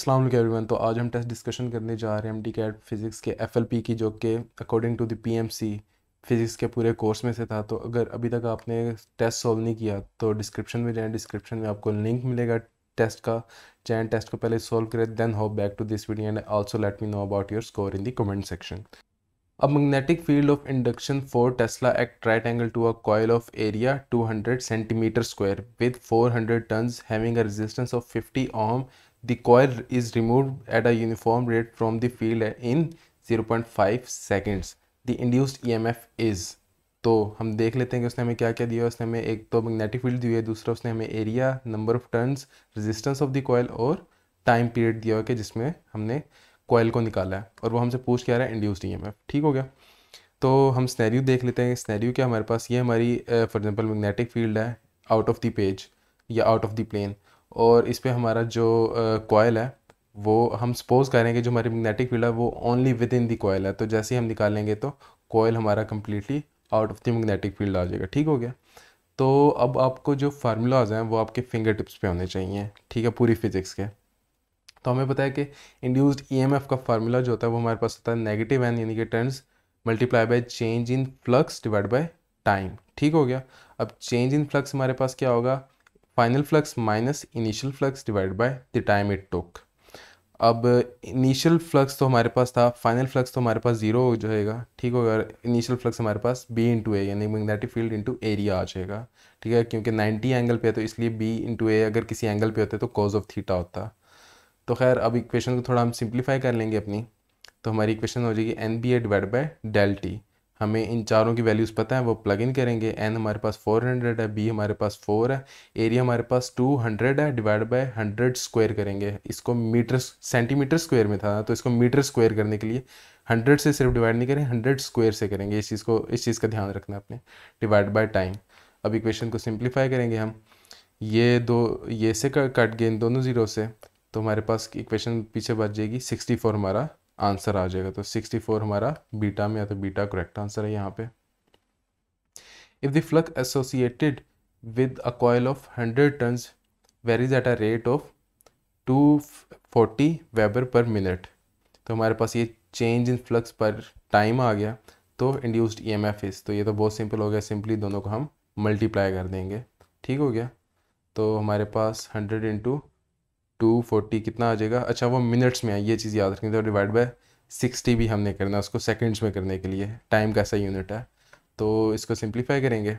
Aslam everyone तो आज हम टेस्ट डिस्कशन करने जा रहे हैं एम डी कैट फिज़िक्स के एफ एल पी की जो कि according to the P M C physics के पूरे कोर्स में से था तो अगर अभी तक आपने टेस्ट सॉल्व नहीं किया तो डिस्क्रिप्शन में जाएँ डिस्क्रिप्शन में आपको लिंक मिलेगा टेस्ट का चाहे टेस्ट को पहले सॉल्व करें देन हो back to this video and also let me know about your score in the comment section अब magnetic field of induction four tesla act right angle to a coil of area 200 centimetre square with 400 turns having a resistance of 50 ohm the coil is removed at a uniform rate from the field in 0.5 seconds. The induced EMF is तो हम देख लेते हैं कि उसने हमें क्या क्या दिया उसने हमें एक तो मैग्नेटिक फील्ड दी है दूसरा उसने हमें area number of turns resistance of the coil और टाइम पीरियड दिया हुआ कि जिसमें हमने कॉयल को निकाला है और वो हमसे पूछ के आ रहा है इंड्यूस्ड ई e ठीक हो गया तो हम स्नैरियो देख लेते हैं स्नैरियो क्या हमारे पास ये हमारी फॉर एग्जाम्पल मैग्नेटिक फील्ड है आउट ऑफ द पेज या आउट ऑफ द प्लेन और इस पर हमारा जो कोयल है वो हम सपोज करेंगे जो हमारी मैग्नेटिक फील्ड है वो only within the coil है तो जैसे ही हम निकालेंगे तो कोयल हमारा completely out of the magnetic field आ जाएगा ठीक हो गया तो अब आपको जो फार्मूलाज हैं वो आपके फिंगर टिप्स पे होने चाहिए ठीक है पूरी फिजिक्स के तो हमें पता है कि इंड्यूस्ड ईएमएफ का फार्मूला जो होता है वो हमारे पास होता है नेगेटिव एन यानी कि turns multiply by change in flux divide by time ठीक हो गया अब चेंज इन फ्लक्स हमारे पास क्या होगा final flux minus initial flux divide by the time it took अब इनिशियल फ्लक्स तो हमारे पास था फाइनल फ्लक्स तो हमारे पास जीरो हो जाएगा ठीक होगा इनिशियल फ्लक्स हमारे पास बी इंटू ए यानी मैग्नेटिक फील्ड इंटू एरिया आ जाएगा ठीक है क्योंकि 90 एंगल पे है तो इसलिए बी इंटू ए अगर किसी एंगल पे होता है तो कॉज ऑफ थीटा होता तो खैर अब इक्वेशन को थोड़ा हम सिंप्लीफाई कर लेंगे अपनी तो हमारी इक्वेशन हो जाएगी N B A divide by del T हमें इन चारों की वैल्यूज़ पता है वो प्लग इन करेंगे एन हमारे पास फोर हंड्रेड है बी हमारे पास फोर है एरिया हमारे पास टू हंड्रेड है डिवाइड बाय हंड्रेड स्क्वायर करेंगे इसको मीटर सेंटीमीटर स्क्वायर में था तो इसको मीटर स्क्वायर करने के लिए हंड्रेड से सिर्फ डिवाइड नहीं करें हंड्रेड स्क्वायर से करेंगे इस चीज़ को इस चीज़ का ध्यान रखना अपने डिवाइड बाई टाइम अब इक्वेशन को सिंप्लीफाई करेंगे हम ये दो ये से कट गए इन दोनों ज़ीरो से तो हमारे पास इक्वेशन पीछे बच जाएगी सिक्सटी फोर हमारा आंसर आ जाएगा तो 64 हमारा बीटा में या तो बीटा करेक्ट आंसर है यहाँ पे if the flux associated with a coil of 100 turns varies at a rate of 240 weber per minute तो हमारे पास ये change in flux per time आ गया तो इंड्यूस्ड ई एम एफ इस तो ये तो बहुत सिंपल हो गया सिंपली दोनों को हम मल्टीप्लाई कर देंगे ठीक हो गया तो हमारे पास हंड्रेड इंटू टू फोर्टी कितना आ जाएगा अच्छा वो मिनट्स में है ये चीज़ याद रखनी तो डिवाइड बाय सिक्सटी भी हमने करना है उसको सेकेंड्स में करने के लिए टाइम का ऐसा यूनिट है तो इसको सिंप्लीफाई करेंगे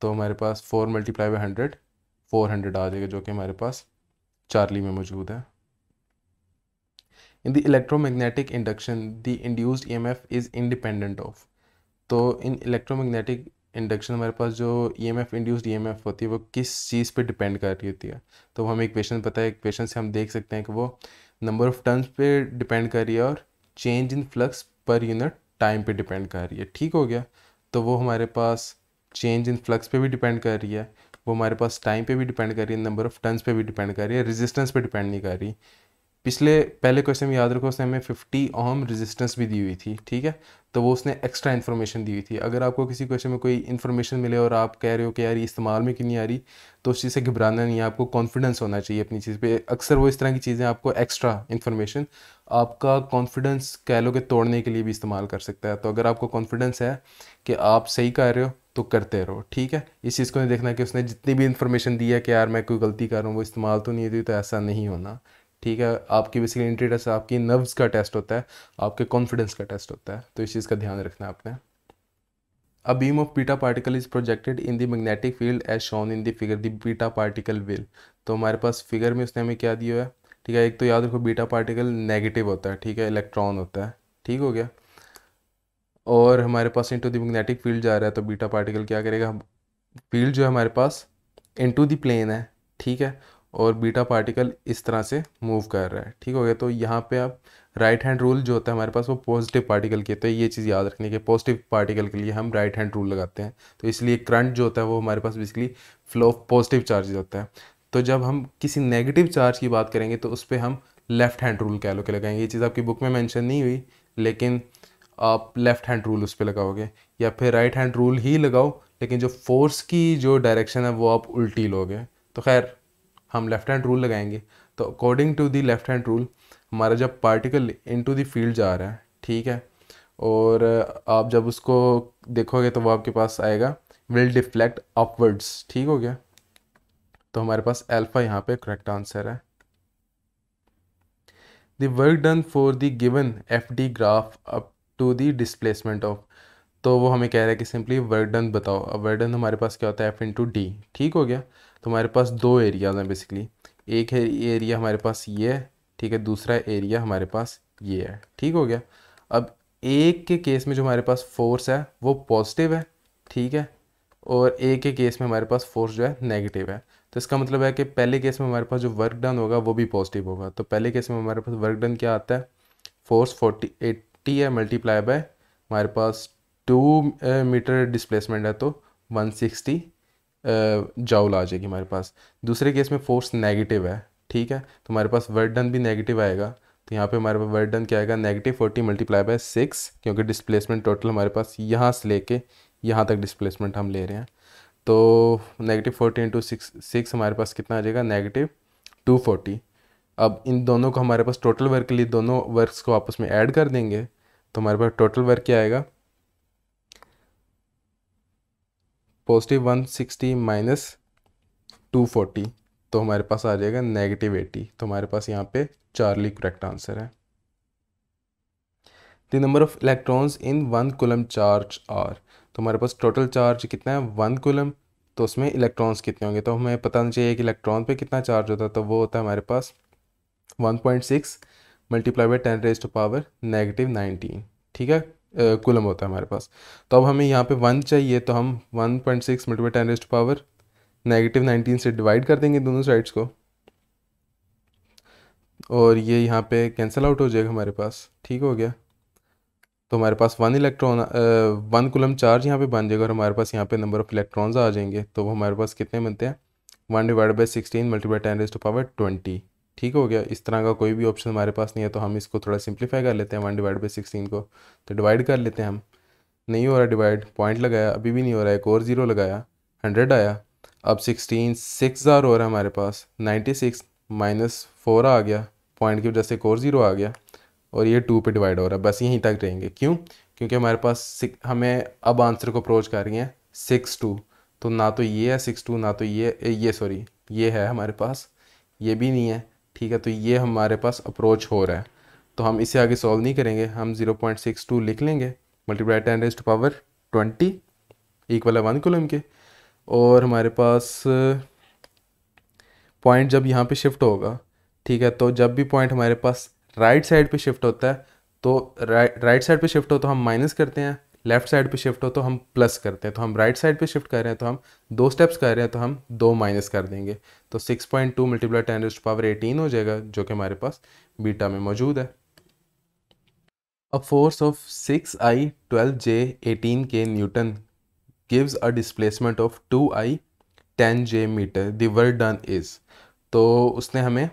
तो हमारे पास four multiply by hundred four hundred आ जाएगा जो कि हमारे पास चार्ली में मौजूद है in the electromagnetic induction the induced F is independent of तो इन इलेक्ट्रोमैग्नेटिक इंडक्शन हमारे पास जो E M F induced E M F होती है वो किस चीज़ पे डिपेंड कर रही होती है तो हमें इक्वेशन पता है इक्वेशन से हम देख सकते हैं कि वो नंबर ऑफ़ टर्म्स पे डिपेंड कर रही है और change in flux per unit time पे डिपेंड कर रही है ठीक हो गया तो वो हमारे पास चेंज इन फ्लक्स पे भी डिपेंड कर रही है वो हमारे पास टाइम पे भी डिपेंड कर रही है नंबर ऑफ़ टर्न्स पे भी डिपेंड कर रही है रेजिस्टेंस पे डिपेंड नहीं कर रही पिछले पहले क्वेश्चन में याद रखो उसने हमें 50 ओम रेजिस्टेंस भी दी हुई थी ठीक है तो वो उसने एक्स्ट्रा इन्फॉर्मेशन दी हुई थी अगर आपको किसी क्वेश्चन में कोई इन्फॉर्मेशन मिले और आप कह रहे हो कि यार ये इस्तेमाल में क्यों नहीं आ रही तो उस चीज़ से घबराना नहीं है आपको कॉन्फिडेंस होना चाहिए अपनी चीज़ पे अक्सर वो इस तरह की चीज़ें आपको एक्स्ट्रा इन्फॉर्मेशन आपका कॉन्फिडेंस कह लो कि तोड़ने के लिए भी इस्तेमाल कर सकता है तो अगर आपको कॉन्फिडेंस है कि आप सही कर रहे हो तो करते रहो ठीक है इस चीज़ को नहीं देखना कि उसने जितनी भी इन्फॉर्मेशन दी है कि यार मैं कोई गलती कर रहा हूँ वो इस्तेमाल तो नहीं हुई तो ऐसा नहीं होना ठीक है आपकी बेसिकली एंट्री टेस्ट आपकी नर्व्स का टेस्ट होता है आपके कॉन्फिडेंस का टेस्ट होता है तो इस चीज़ का ध्यान रखना है आपने a beam of beta particle is projected in the magnetic field as shown in the figure the beta particle will तो हमारे पास फिगर में उसने हमें क्या दिया है ठीक है एक तो याद रखो बीटा पार्टिकल नेगेटिव होता है ठीक है इलेक्ट्रॉन होता है ठीक हो गया और हमारे पास इनटू द मैग्नेटिक फील्ड जा रहा है तो बीटा पार्टिकल क्या करेगा फील्ड जो है हमारे पास इनटू द प्लेन है ठीक है और बीटा पार्टिकल इस तरह से मूव कर रहा है ठीक हो गया तो यहाँ पे आप राइट हैंड रूल जो होता है हमारे पास वो पॉजिटिव पार्टिकल के तो ये चीज़ याद रखनी कि पॉजिटिव पार्टिकल के लिए हम राइट हैंड रूल लगाते हैं तो इसलिए करंट जो होता है वो हमारे पास basically flow of positive charge होता है तो जब हम किसी नेगेटिव चार्ज की बात करेंगे तो उस पर हम लेफ़्ट हैंड रूल कह लो के लगाएंगे ये चीज़ आपकी बुक में मैंशन नहीं हुई लेकिन आप लेफ़्ट हैंड रूल उस पर लगाओगे या फिर राइट हैंड रूल ही लगाओ लेकिन जो फोर्स की जो डायरेक्शन है वो आप उल्टी लोगे तो खैर हम लेफ़्ट हैंड रूल लगाएंगे तो according to the left hand rule हमारा जब पार्टिकल इनटू द फील्ड जा रहा है ठीक है और आप जब उसको देखोगे तो वो आपके पास आएगा विल डिफ्लेक्ट अपवर्ड्स ठीक हो गया तो हमारे पास एल्फ़ा यहाँ पे करेक्ट आंसर है the work done for the given F D graph up to the displacement of तो वो हमें कह रहा है कि सिंपली वर्क डन बताओ अब वर्क डन हमारे पास क्या होता है एफ इंटू डी ठीक हो गया तो हमारे पास दो एरियाज हैं बेसिकली एक है एरिया हमारे पास ये है ठीक है दूसरा एरिया हमारे पास ये है ठीक हो गया अब एक के केस में जो हमारे पास फोर्स है वो पॉजिटिव है ठीक है और एक के केस में हमारे पास फोर्स जो है नेगेटिव है तो इसका मतलब है कि पहले केस में हमारे पास जो वर्क डन होगा वो भी पॉजिटिव होगा तो पहले केस में हमारे पास वर्क डन क्या आता है फोर्स फोर्टी एट्टी है मल्टीप्लाई बाय हमारे पास टू मीटर डिस्प्लेसमेंट है तो वन सिक्सटी जाउल आ जाएगी हमारे पास दूसरे केस में फोर्स नेगेटिव है ठीक है तो हमारे पास वर्ड डन भी नेगेटिव आएगा तो यहाँ पे हमारे पास वर्ड डन क्या आएगा negative forty multiply by six क्योंकि डिस्प्लेसमेंट टोटल हमारे पास यहाँ से लेके यहाँ तक डिस्प्लेसमेंट हम ले रहे हैं तो negative forty into six six हमारे पास कितना आ जाएगा नेगेटिव टू फोर्टी अब इन दोनों को हमारे पास टोटल वर्क के लिए दोनों वर्क को आपस में ऐड कर देंगे तो हमारे पास टोटल वर्क क्या आएगा positive one sixty minus two forty तो हमारे पास आ जाएगा नेगेटिव एटी तो हमारे पास यहाँ पे चार्ली करेक्ट आंसर है the number of electrons in one coulomb charge are तो हमारे पास टोटल चार्ज कितना है वन कोलम तो उसमें इलेक्ट्रॉन्स कितने होंगे तो हमें पता नहीं चाहिए एक इलेक्ट्रॉन पे कितना चार्ज होता है तो वो होता है हमारे पास 1.6 multiply by ten raise to power negative nineteen ठीक है कुलम होता है हमारे पास तो अब हमें यहाँ पे वन चाहिए तो हम one point six multiple ten rest power negative nineteen से डिवाइड कर देंगे दोनों साइड्स को और ये यहाँ पे कैंसिल आउट हो जाएगा हमारे पास ठीक हो गया तो हमारे पास one electron one coulomb charge यहाँ पे बन जाएगा और हमारे पास यहाँ पे नंबर ऑफ इलेक्ट्रॉन्स आ जाएंगे तो वो हमारे पास कितने बनते हैं one divide by sixteen multiply ten rest power twenty ठीक हो गया इस तरह का कोई भी ऑप्शन हमारे पास नहीं है तो हम इसको थोड़ा सिंप्लीफाई कर लेते हैं वन डिवाइड बाई सिक्सटीन को तो डिवाइड कर लेते हैं हम नहीं हो रहा डिवाइड पॉइंट लगाया अभी भी नहीं हो रहा एक और ज़ीरो लगाया हंड्रेड आया अब सिक्सटीन सिक्स हज़ार हो रहा है हमारे पास नाइन्टी सिक्स माइनस फोर आ गया पॉइंट की वजह से एक और ज़ीरो आ गया और ये टू पे डिवाइड हो रहा है बस यहीं तक रहेंगे क्यों क्योंकि हमारे पास हमें अब आंसर को अप्रोच कर रही हैं सिक्स टू तो ना तो ये है सिक्स टू ना तो ये ये सॉरी ये है हमारे पास ये भी नहीं है ठीक है तो ये हमारे पास अप्रोच हो रहा है तो हम इसे आगे सॉल्व नहीं करेंगे हम 0.62 लिख लेंगे multiply ten rest power twenty equal है वन कोलम के और हमारे पास पॉइंट जब यहाँ पे शिफ्ट होगा ठीक है तो जब भी पॉइंट हमारे पास राइट साइड पे शिफ्ट होता है तो राइट साइड पे शिफ्ट हो तो हम माइनस करते हैं लेफ्ट साइड पे शिफ्ट हो तो हम प्लस करते हैं तो हम राइट साइड पे शिफ्ट कर रहे हैं तो हम दो स्टेप्स कर रहे हैं तो हम दो माइनस कर देंगे तो 6.2 point two multiply ten rest power eighteen हो जाएगा जो कि हमारे पास बीटा में मौजूद है a force of six i twelve j eighteen k newton gives a displacement of two i ten j metre दर्ल्ड डन इज़ तो उसने हमें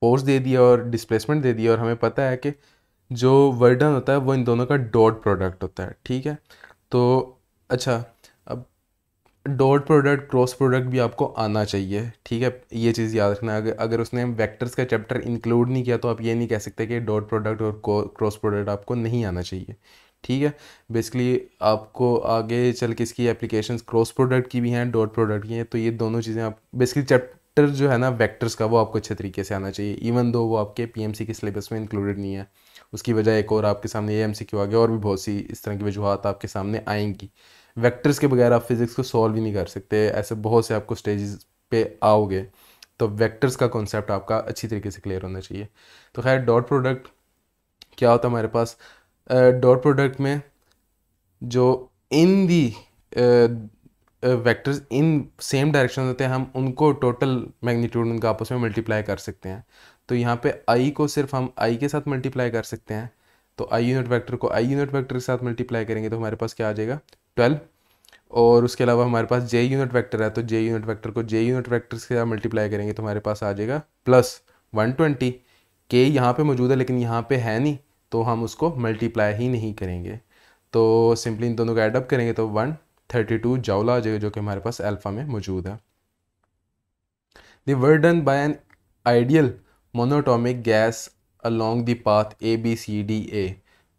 फोर्स दे दिया और डिस्प्लेसमेंट दे दिया और हमें पता है कि जो वर्डन होता है वो इन दोनों का डॉट प्रोडक्ट होता है ठीक है तो अच्छा अब डॉट प्रोडक्ट क्रॉस प्रोडक्ट भी आपको आना चाहिए ठीक है ये चीज़ याद रखना अगर अगर उसने वेक्टर्स का चैप्टर इंक्लूड नहीं किया तो आप ये नहीं कह सकते कि डॉट प्रोडक्ट और क्रॉस प्रोडक्ट आपको नहीं आना चाहिए ठीक है बेसिकली आपको आगे चल के इसकी एप्लीकेशन क्रॉस प्रोडक्ट की भी हैं डॉट प्रोडक्ट की हैं तो ये दोनों चीज़ें आप बेसिकली चैप्टर जो है ना वैक्टर्स का वो आपको अच्छे तरीके से आना चाहिए इवन दो वो आपके सी के सिलेबस में इंक्लूडेड नहीं है उसकी वजह एक और आपके सामने ये एम सी आ गया और भी बहुत सी इस तरह की वजूहत आपके सामने आएंगी वैक्टर्स के बगैर आप फिज़िक्स को सॉल्व ही नहीं कर सकते ऐसे बहुत से आपको स्टेजेस पे आओगे तो वैक्टर्स का कॉन्सेप्ट आपका अच्छी तरीके से क्लियर होना चाहिए तो खैर डॉट प्रोडक्ट क्या होता है हमारे पास डॉट प्रोडक्ट में जो in the vectors in same direction होते हैं हम उनको टोटल मैग्नीट्यूड उनका आपस में मल्टीप्लाई कर सकते हैं तो यहाँ पे आई को सिर्फ हम आई के साथ मल्टीप्लाई कर सकते हैं तो आई यूनिट वेक्टर को आई यूनिट वेक्टर के साथ मल्टीप्लाई करेंगे तो हमारे पास क्या आ जाएगा ट्वेल्व और उसके अलावा हमारे पास जे यूनिट वेक्टर है तो जे यूनिट वेक्टर को जे यूनिट वेक्टर के साथ मल्टीप्लाई करेंगे तो हमारे पास आ जाएगा प्लस वन ट्वेंटी के यहाँ पे मौजूद है लेकिन यहाँ पर है नहीं तो हम उसको मल्टीप्लाई ही नहीं करेंगे तो सिंपली इन दोनों को एडअप करेंगे तो वन थर्टी टू जाउला आ जाएगा जो कि हमारे पास अल्फ़ा में मौजूद है work done by an ideal monoatomic gas along the path A B C D A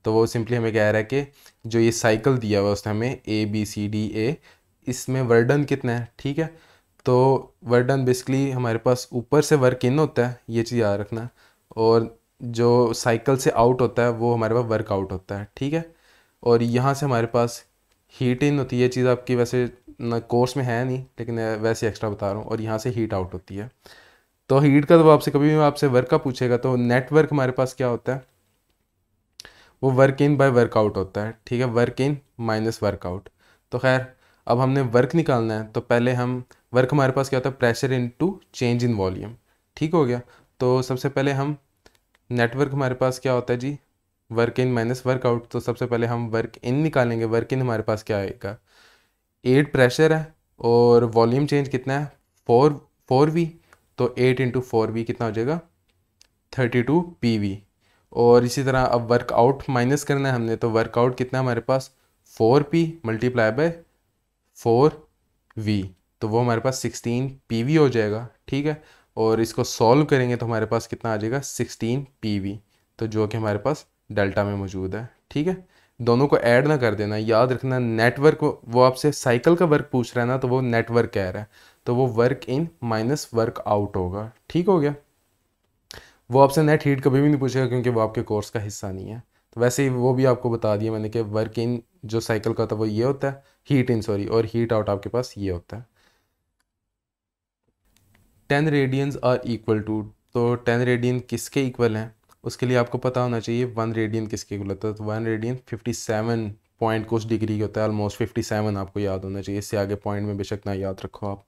तो वो सिंपली हमें कह रहा है कि जो ये साइकिल दिया हुआ है उसने हमें ए बी सी डी ए इसमें वर्डन कितना है ठीक है तो वर्डन बेसिकली हमारे पास ऊपर से वर्क इन होता है ये चीज़ याद रखना और जो साइकिल से आउट होता है वो हमारे पास वर्क आउट होता है ठीक है और यहाँ से हमारे पास हीट इन होती है ये चीज़ आपकी वैसे ना कोर्स में है नहीं लेकिन वैसे एक्स्ट्रा बता रहा हूँ और यहाँ से हीट आउट होती है तो हीट का दबाव तो से कभी भी आपसे वर्क का पूछेगा तो नेटवर्क हमारे पास क्या होता है वो वर्क इन बाय वर्कआउट होता है ठीक है वर्क इन माइनस वर्कआउट तो खैर अब हमने वर्क निकालना है तो पहले हम वर्क हमारे पास क्या होता है pressure into change in volume ठीक हो गया तो सबसे पहले हम नेटवर्क हमारे पास क्या होता है जी वर्क इन माइनस वर्कआउट तो सबसे पहले हम वर्क इन निकालेंगे वर्क इन हमारे पास क्या आएगा एट प्रेशर है और वॉल्यूम चेंज कितना है फोर फोर वी तो एट इंटू फोर वी कितना हो जाएगा थर्टी टू पी वी और इसी तरह अब वर्कआउट माइनस करना है हमने तो वर्कआउट कितना हमारे पास four P multiply by four V तो वो हमारे पास सिक्सटीन पी वी हो जाएगा ठीक है और इसको सॉल्व करेंगे तो हमारे पास कितना आ जाएगा सिक्सटीन पी वी तो जो कि हमारे पास डेल्टा में मौजूद है ठीक है दोनों को ऐड ना कर देना याद रखना नेटवर्क वो आपसे साइकिल का वर्क पूछ रहा है ना तो वो नेटवर्क कह रहा है तो वो work in minus work out होगा ठीक हो गया वो आपसे नेट हीट कभी भी नहीं पूछेगा क्योंकि वो आपके कोर्स का हिस्सा नहीं है तो वैसे ही वो भी आपको बता दिया मैंने कि वर्क इन जो साइकिल का था वो ये होता है हीट इन सॉरी और हीट आउट आपके पास ये होता है ten radians are equal to तो टेन रेडियन किसके इक्वल हैं उसके लिए आपको पता होना चाहिए वन रेडियन किसके इक्वल होता है तो one radian fifty seven point कुछ डिग्री होता है ऑलमोस्ट फिफ्टी सेवन आपको याद होना चाहिए इससे आगे पॉइंट में बेशक ना याद रखो आप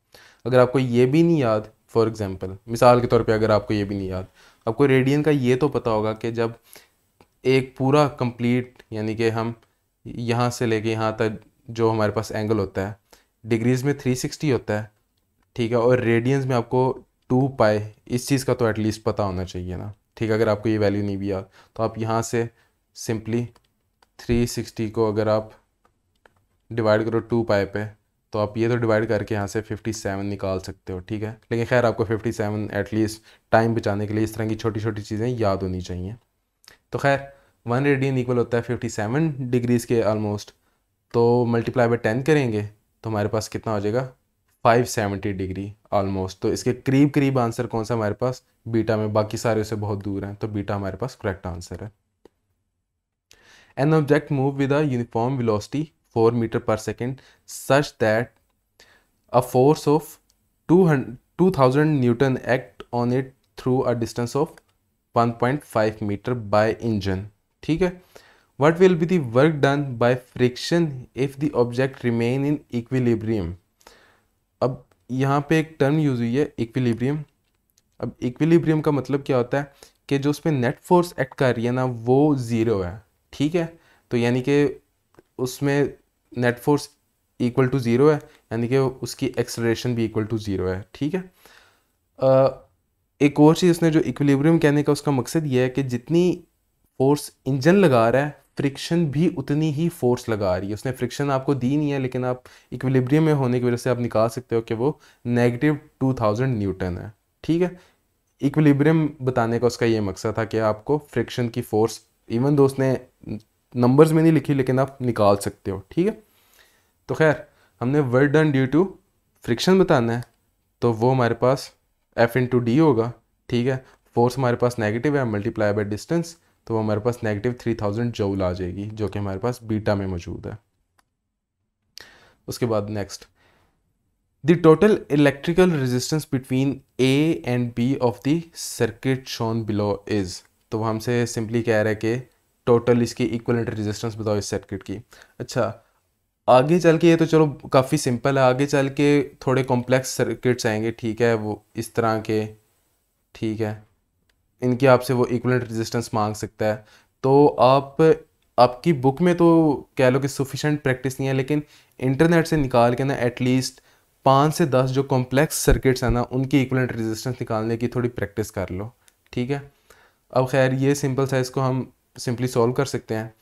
अगर आपको ये भी नहीं याद फॉर एग्जांपल मिसाल के तौर पे अगर आपको ये भी नहीं याद आपको रेडियन का ये तो पता होगा कि जब एक पूरा कंप्लीट यानी कि हम यहाँ से लेके यहाँ तक जो हमारे पास एंगल होता है डिग्रीज़ में थ्री सिक्सटी होता है ठीक है और रेडियंस में आपको टू पाए इस चीज़ का तो एटलीस्ट पता होना चाहिए ना ठीक है अगर आपको ये वैल्यू नहीं भी याद तो आप यहाँ से सिंपली थ्री सिक्सटी को अगर आप डिवाइड करो टू पाई पे तो आप ये तो डिवाइड करके यहाँ से फिफ्टी सेवन निकाल सकते हो ठीक है लेकिन खैर आपको फिफ्टी सेवन एटलीस्ट टाइम बचाने के लिए इस तरह की छोटी छोटी चीज़ें याद होनी चाहिए तो खैर वन रेडियन इक्वल होता है फिफ्टी सेवन डिग्रीज़ के ऑलमोस्ट तो मल्टीप्लाई बाई टेन करेंगे तो हमारे पास कितना हो जाएगा फाइव सेवेंटी डिग्री ऑलमोस्ट तो इसके करीब करीब आंसर कौन सा हमारे पास बीटा में बाकी सारे उसे बहुत दूर हैं तो बीटा हमारे पास करेक्ट आंसर है An object moves with a uniform velocity 4 meter per second such that a force of 200, 2000 newton act on it through a distance of 1.5 meter by engine ठीक है what will be the work done by friction if the object remain in equilibrium अब यहाँ पे एक term use हुई है equilibrium अब equilibrium का मतलब क्या होता है कि जो उस पर नेट फोर्स एक्ट कर रही है ना वो ज़ीरो है ठीक है तो यानी कि उसमें net force equal to zero है यानी कि उसकी एक्सलेशन भी इक्वल टू ज़ीरो है ठीक है एक और चीज़ उसने जो इक्विलिब्रियम कहने का उसका मकसद ये है कि जितनी फोर्स इंजन लगा रहा है फ्रिक्शन भी उतनी ही फोर्स लगा रही है उसने फ्रिक्शन आपको दी नहीं है लेकिन आप इक्विलिब्रियम में होने की वजह से आप निकाल सकते हो कि वो नेगेटिव टू थाउजेंड न्यूटन है ठीक है इक्विलिब्रियम बताने का उसका ये मकसद था कि आपको फ्रिक्शन की फोर्स इवन दो उसने नंबर्स में नहीं लिखी लेकिन आप निकाल सकते हो ठीक है तो खैर हमने work done due to friction बताना है तो वो हमारे पास एफ इन टू डी होगा ठीक है फोर्स हमारे पास नेगेटिव है मल्टीप्लाई बाय डिस्टेंस तो वो हमारे पास नेगेटिव थ्री थाउजेंड जूल आ जाएगी जो कि हमारे पास बीटा में मौजूद है उसके बाद next the total electrical resistance between A and B of the circuit shown below is तो वो हमसे सिंपली कह रहे हैं कि टोटल इसकी इक्वलेंट रेजिस्टेंस बताओ इस सर्किट की अच्छा आगे चल के ये तो चलो काफ़ी सिंपल है आगे चल के थोड़े कॉम्प्लेक्स सर्किट्स आएंगे ठीक है वो इस तरह के ठीक है इनकी आपसे वो इक्वलेंट रेजिस्टेंस मांग सकता है तो आप आपकी बुक में तो कह लो कि सफिशेंट प्रैक्टिस नहीं है लेकिन इंटरनेट से निकाल के ना एटलीस्ट पाँच से दस जो कॉम्प्लेक्स सर्किट्स हैं ना उनकी इक्वलेंट रेजिस्टेंस निकालने की थोड़ी प्रैक्टिस कर लो ठीक है अब खैर ये सिंपल साइज़ को हम सिंपली सॉल्व कर सकते हैं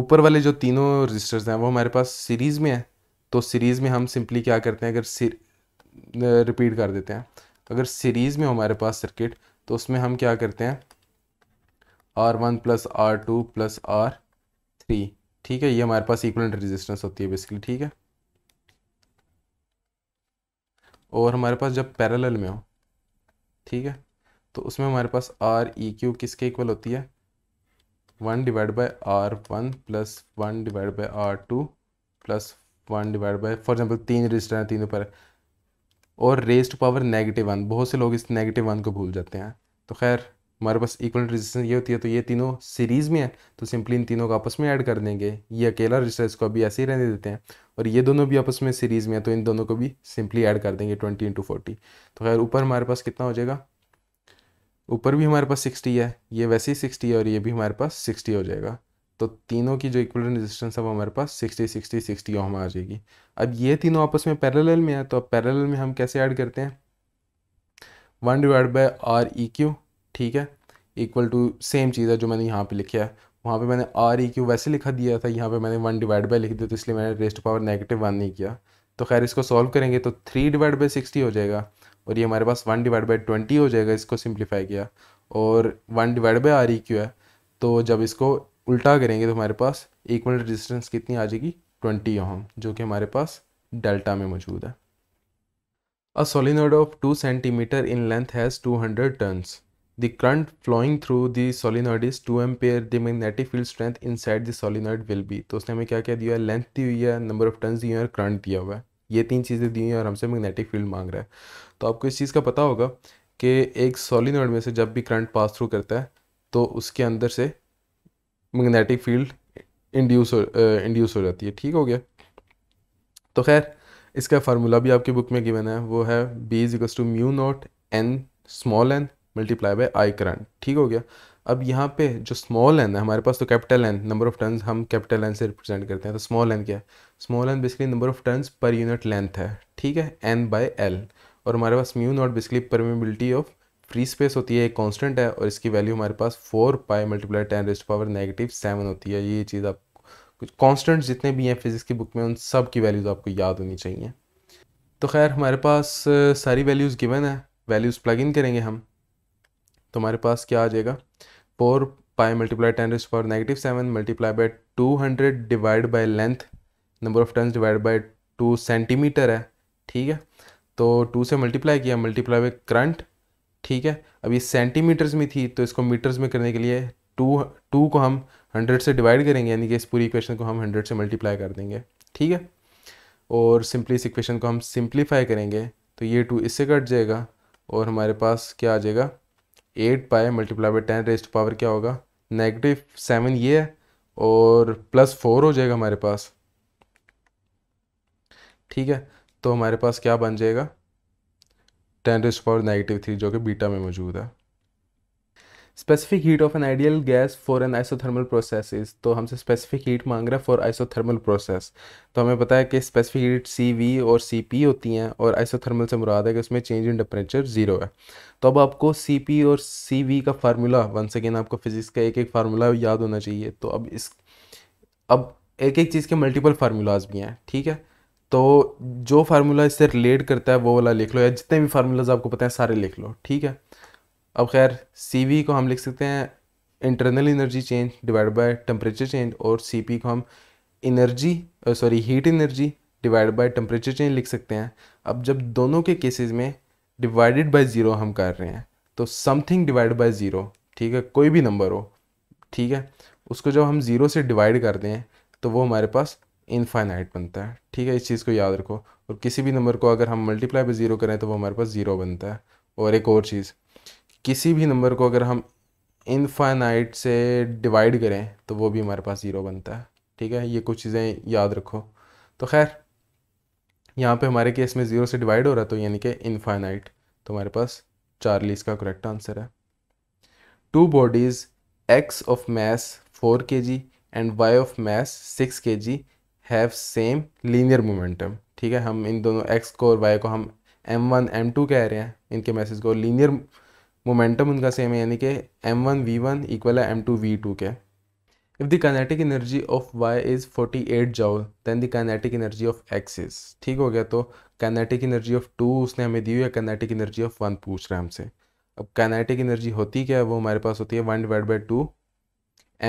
ऊपर वाले जो तीनों रजिस्टर्स हैं वो हमारे पास सीरीज़ में है तो सीरीज़ में हम सिंपली क्या करते हैं अगर रिपीट कर देते हैं अगर सीरीज़ में हमारे पास सर्किट तो उसमें हम क्या करते हैं R one plus R two plus R three ठीक है ये हमारे पास इक्वलेंट रेजिस्टेंस होती है बेसिकली ठीक है और हमारे पास जब पैरेलल में हो ठीक है तो उसमें हमारे पास आर ई क्यू किसके इक्वल होती है one divide by R one plus one divide by R two plus one divide by for example तीन रजिस्टर हैं तीनों पर और raise to power negative one बहुत से लोग इस नेगेटिव वन को भूल जाते हैं तो खैर हमारे पास इक्वल रजिस्टेंस ये होती है तो ये तीनों सीरीज़ में है तो सिंपली इन तीनों को आपस में ऐड कर देंगे ये अकेला रजिस्टर इसको अभी ऐसे ही रहने देते हैं और ये दोनों भी आपस में सीरीज़ में है तो इन दोनों को भी सिंपली ऐड कर देंगे ट्वेंटी इंटू फोर्टी तो खैर ऊपर हमारे पास कितना हो जाएगा ऊपर भी हमारे पास सिक्सटी है ये वैसे ही सिक्सटी है और ये भी हमारे पास सिक्सटी हो जाएगा तो तीनों की जो इक्वल रेजिस्टेंस है वो हमारे पास सिक्सटी सिक्सटी सिक्सटी ओम आ जाएगी अब ये तीनों आपस में पैरेलल में है तो अब पैरेलल में हम कैसे ऐड करते हैं one divide by R E Q ठीक है इक्वल टू सेम चीज़ है जो मैंने यहाँ पे लिखा है वहाँ पे मैंने आर ई क्यू वैसे लिखा दिया था यहाँ पे मैंने वन डिवाइड बाय लिख दिया तो इसलिए मैंने रेस्ट पावर नेगेटिव वन नहीं किया तो खैर इसको सॉल्व करेंगे तो थ्री डिवाइड बाई सिक्सटी हो जाएगा और ये हमारे पास वन डिवाइड बाई ट्वेंटी हो जाएगा इसको सिंप्लीफाई किया और one divide by R E Q है तो जब इसको उल्टा करेंगे तो हमारे पास इक्वल रेजिस्टेंस कितनी आ जाएगी ट्वेंटी ओम जो कि हमारे पास डेल्टा में मौजूद है a solenoid of two centimetre in length has two hundred turns current flowing through through is two ampere the magnetic field strength inside the solenoid will be तो उसने हमें क्या क्या दिया है लेंथ दी हुई है नंबर ऑफ टर्न्स दिए हैं और करंट दिया हुआ है ये तीन चीज़ें दी हुई हैं और हमसे मैग्नेटिक फील्ड मांग रहा है तो आपको इस चीज़ का पता होगा कि एक सोलिनॉइड में से जब भी करंट पास थ्रू करता है तो उसके अंदर से मैग्नेटिक फील्ड इंड्यूस हो इंड्यूस हो जाती है ठीक हो गया तो खैर इसका फार्मूला भी आपकी बुक में गिवन है वो है B equals two mu naught N small N multiply by I current ठीक हो गया अब यहाँ पे जो स्मॉल एन है हमारे पास तो capital N number of turns हम कैपिटल एन से रिप्रेजेंट करते हैं तो स्मॉल एन क्या है small N basically number of turns per unit length है ठीक है एन बाय एल और हमारे पास mu naught basically permeability of free space होती है एक कॉन्स्टेंट है और इसकी वैल्यू हमारे पास four pi multiply ten rest power negative seven होती है ये चीज़ आप कुछ कॉन्स्टेंट जितने भी हैं फिजिक्स की बुक में उन सब की वैल्यूज़ आपको याद होनी चाहिए तो खैर हमारे पास सारी वैल्यूज़ गिवन है वैल्यूज़ प्लग इन करेंगे हम तो हमारे पास क्या आ जाएगा four pi multiply ten rest power negative seven multiply by two hundred divide by length number of turns divide by two centimetre है ठीक है तो टू से मल्टीप्लाई किया मल्टीप्लाई बाई करंट ठीक है अब ये सेंटीमीटर्स में थी तो इसको मीटर्स में करने के लिए टू टू को हम हंड्रेड से डिवाइड करेंगे यानी कि इस पूरी इक्वेशन को हम हंड्रेड से मल्टीप्लाई कर देंगे ठीक है और सिंपली इस इक्वेशन को हम सिंप्लीफाई करेंगे तो ये टू इससे कट जाएगा और हमारे पास क्या आ जाएगा eight pi multiply by ten rest power क्या होगा नेगेटिव सेवन ये है और प्लस फोर हो जाएगा हमारे पास ठीक है तो हमारे पास क्या बन जाएगा ten raised power negative three जो कि बीटा में मौजूद है specific heat of an ideal gas for an isothermal process तो हमसे स्पेसिफिक हीट मांग रहा है फॉर आइसोथर्मल प्रोसेस तो हमें पता है कि स्पेसिफिक हीट सी वी और सी पी होती हैं और आइसोथर्मल से मुराद है कि उसमें चेंज इन टेम्परेचर जीरो है तो अब आपको सी पी और सी वी का फार्मूला वन सेकेंड आपको फिजिक्स का एक एक फार्मूला याद होना चाहिए तो अब इस अब एक एक चीज़ के मल्टीपल फार्मूलाज भी हैं ठीक है तो जो फार्मूला इससे रिलेट करता है वो वाला लिख लो या जितने भी फार्मूलाज आपको पता है सारे लिख लो ठीक है अब खैर सी को हम लिख सकते हैं internal energy change divide by temperature change और सी को हम energy sorry heat energy divide by temperature change लिख सकते हैं अब जब दोनों के केसेस में डिवाइडेड बाय ज़ीरो हम कर रहे हैं तो समथिंग डिवाइड बाय ज़ीरो ठीक है कोई भी नंबर हो ठीक है उसको जब हम ज़ीरो से डिवाइड करते हैं तो वो हमारे पास इनफाइनाइट बनता है ठीक है इस चीज़ को याद रखो और किसी भी नंबर को अगर हम मल्टीप्लाई पर ज़ीरो करें तो वो हमारे पास ज़ीरो बनता है और एक और चीज़ किसी भी नंबर को अगर हम इनफाइनाइट से डिवाइड करें तो वो भी हमारे पास ज़ीरो बनता है ठीक है ये कुछ चीज़ें याद रखो तो खैर यहाँ पे हमारे केस में ज़ीरो से डिवाइड हो रहा तो यानी कि इनफाइनाइट तो हमारे पास चार्ली इसका करेक्ट आंसर है two bodies X of mass four K G and Y of mass six K G have same linear momentum ठीक है हम इन दोनों एक्स को और वाई को हम एम वन एम टू कह रहे हैं इनके मैसेज को लीनियर मोमेंटम उनका सेम है यानी कि M one V one equal है एम टू वी टू के if the kinetic energy of Y is forty eight joule then the kinetic energy of X is ठीक हो गया तो काइनेटिक एनर्जी ऑफ टू उसने हमें दी हुई है काइनेटिक एनर्जी ऑफ वन पूछ रहा है हमसे अब काइनेटिक एनर्जी होती क्या है वो हमारे पास होती है one divide by two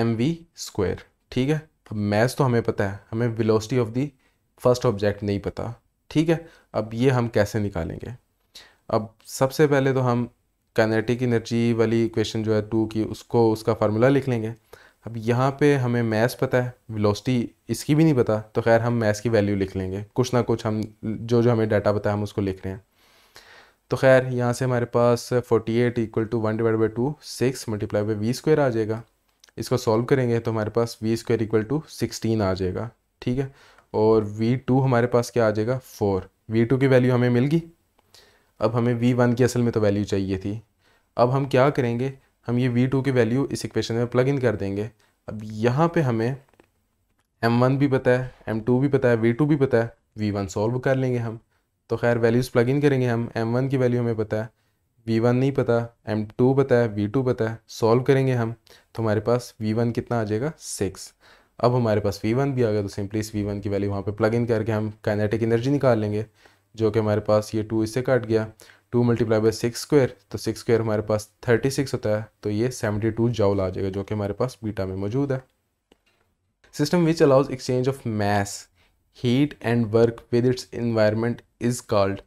M V square ठीक है मैथ्स तो हमें पता है हमें velocity of the first object नहीं पता ठीक है अब ये हम कैसे निकालेंगे अब सबसे पहले तो हम कैनेटिक एनर्जी वाली इक्वेशन जो है टू की उसको उसका फार्मूला लिख लेंगे अब यहाँ पे हमें मैथ्स पता है वेलोसिटी इसकी भी नहीं पता तो खैर हम मैथ्स की वैल्यू लिख लेंगे कुछ ना कुछ हम जो जो हमें डाटा पता है हम उसको लिख रहे हैं तो खैर यहाँ से हमारे पास 48 eight equal to one divide by two six multiply by V square आ जाएगा इसको सॉल्व करेंगे तो हमारे पास V square equal to sixteen आ जाएगा ठीक है और वी टू हमारे पास क्या आ जाएगा फोर वी टू की वैल्यू हमें मिल गई अब हमें वी वन की असल में तो वैल्यू चाहिए थी अब हम क्या करेंगे हम ये वी टू की वैल्यू इस इक्वेशन में प्लग इन कर देंगे अब यहाँ पर हमें एम वन भी पता है एम टू भी पता है वी टू भी पता है वी वन सॉल्व कर लेंगे हम तो खैर वैल्यूज़ प्लग इन करेंगे हम एम वन की वैल्यू हमें पता है वी वन नहीं पता एम टू पता है वी टू पता है सॉल्व करेंगे हम तो हमारे पास वी वन कितना आ जाएगा सिक्स अब हमारे पास वी वन भी आ गया तो सिंपली इस वी वन की वैल्यू वहाँ पे प्लग इन करके हम काइनेटिक एनर्जी निकाल लेंगे जो कि हमारे पास ये टू इससे कट गया two multiply by six square तो सिक्स स्क्वेयर हमारे पास थर्टी सिक्स होता है तो ये सेवेंटी टू जाउल आ जाएगा जो कि हमारे पास बीटा में मौजूद है system which allows exchange of mass heat and work with its environment is called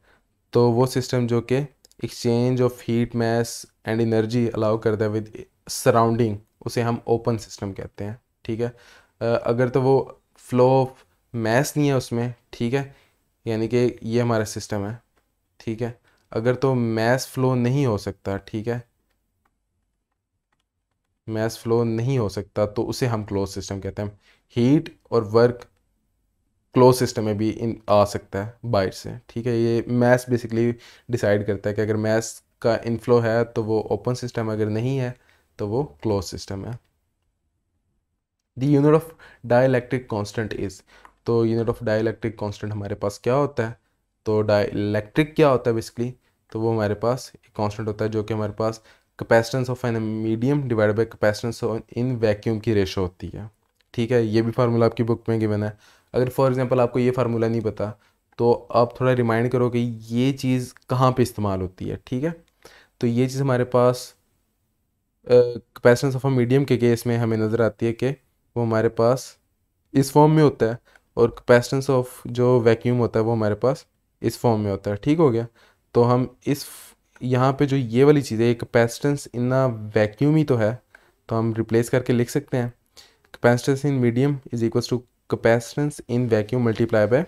तो वो सिस्टम जो कि exchange of heat mass and energy allow करता है विद सराउंडिंग उसे हम ओपन सिस्टम कहते हैं ठीक है uh, अगर तो वो फ्लो ऑफ मैस नहीं है उसमें ठीक है यानी कि ये हमारा सिस्टम है ठीक है अगर तो मैस फ्लो नहीं हो सकता ठीक है मैस फ्लो नहीं हो सकता तो उसे हम क्लोज सिस्टम कहते हैं हीट और वर्क क्लोज सिस्टम में भी इन आ सकता है बाइट से ठीक है ये मैथ बेसिकली डिसाइड करता है कि अगर मैथ का इनफ्लो है तो वो ओपन सिस्टम अगर नहीं है तो वो क्लोज सिस्टम है the unit of dielectric constant is तो यूनिट ऑफ डायलैक्ट्रिक कॉन्सटेंट हमारे पास क्या होता है तो डायलैक्ट्रिक क्या होता है बेसिकली तो वो हमारे पास एक कॉन्सटेंट होता है जो कि हमारे पास capacitance of a medium divide by capacitance in vacuum की रेशो होती है ठीक है ये भी फार्मूला आपकी बुक में गिवन है अगर फॉर एग्ज़ाम्पल आपको ये फार्मूला नहीं पता तो आप थोड़ा रिमाइंड करो कि ये चीज़ कहाँ पे इस्तेमाल होती है ठीक है तो ये चीज़ हमारे पास कैपेसिटेंस ऑफ अ मीडियम के केस में हमें नज़र आती है कि वो हमारे पास इस फॉर्म में होता है और कैपेसिटेंस ऑफ जो वैक्यूम होता है वो हमारे पास इस फॉर्म में होता है ठीक हो गया तो हम इस यहाँ पे जो ये वाली चीज़ है कैपेसिटेंस इन अ वैक्यूम ही तो है तो हम रिप्लेस करके लिख सकते हैं capacitance in medium is equals to capacitance in vacuum multiply by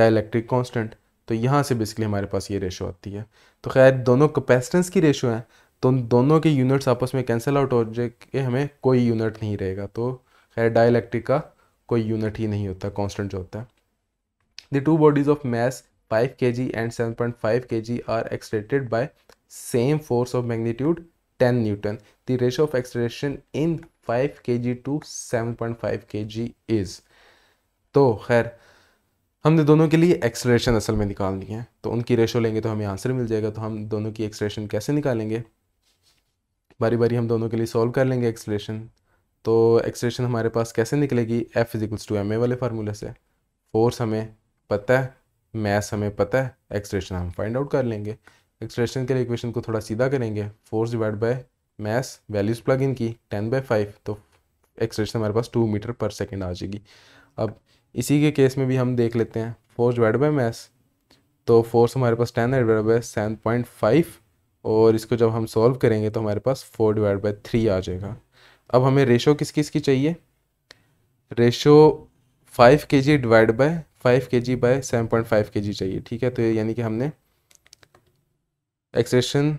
dielectric constant तो यहाँ से बेसिकली हमारे पास ये रेशो आती है तो खैर दोनों कैपेसिटेंस की रेशो है तो दोनों के यूनिट्स आपस में कैंसिल आउट हो जाए कि हमें कोई यूनिट नहीं रहेगा तो खैर डायलैक्ट्रिक का कोई यूनिट ही नहीं होता कॉन्स्टेंट जो होता है the two bodies of mass 5 kg and 7.5 kg are excited by same force of magnitude 10 newton the ratio of acceleration in 5 kg to 7.5 kg is तो खैर हमने दोनों के लिए एक्सलेशन असल में निकालनी है तो उनकी रेशो लेंगे तो हमें आंसर मिल जाएगा तो हम दोनों की एक्सलेशन कैसे निकालेंगे बारी बारी हम दोनों के लिए सॉल्व कर लेंगे एक्सलेशन तो एक्सलेशन हमारे पास कैसे निकलेगी F equals to M A वाले फार्मूले से फोर्स हमें पता है मैथ हमें पता है एक्सलेशन हम फाइंड आउट कर लेंगे एक्सलेशन के लिए इक्वेशन को थोड़ा सीधा करेंगे force divide by mass values plug in की टेन बाई फाइव तो एक्सलेशन हमारे पास टू मीटर पर सेकेंड आ जाएगी अब इसी के केस में भी हम देख लेते हैं फोर्स डिवाइड बाई मैस तो फोर्स हमारे पास टेन है divide by seven point five और इसको जब हम सॉल्व करेंगे तो हमारे पास फोर डिवाइड बाई थ्री आ जाएगा अब हमें रेशो किस किस की चाहिए ratio five K ji divide by five K G by seven point five K G चाहिए ठीक है तो यानी कि हमने एक्सेशन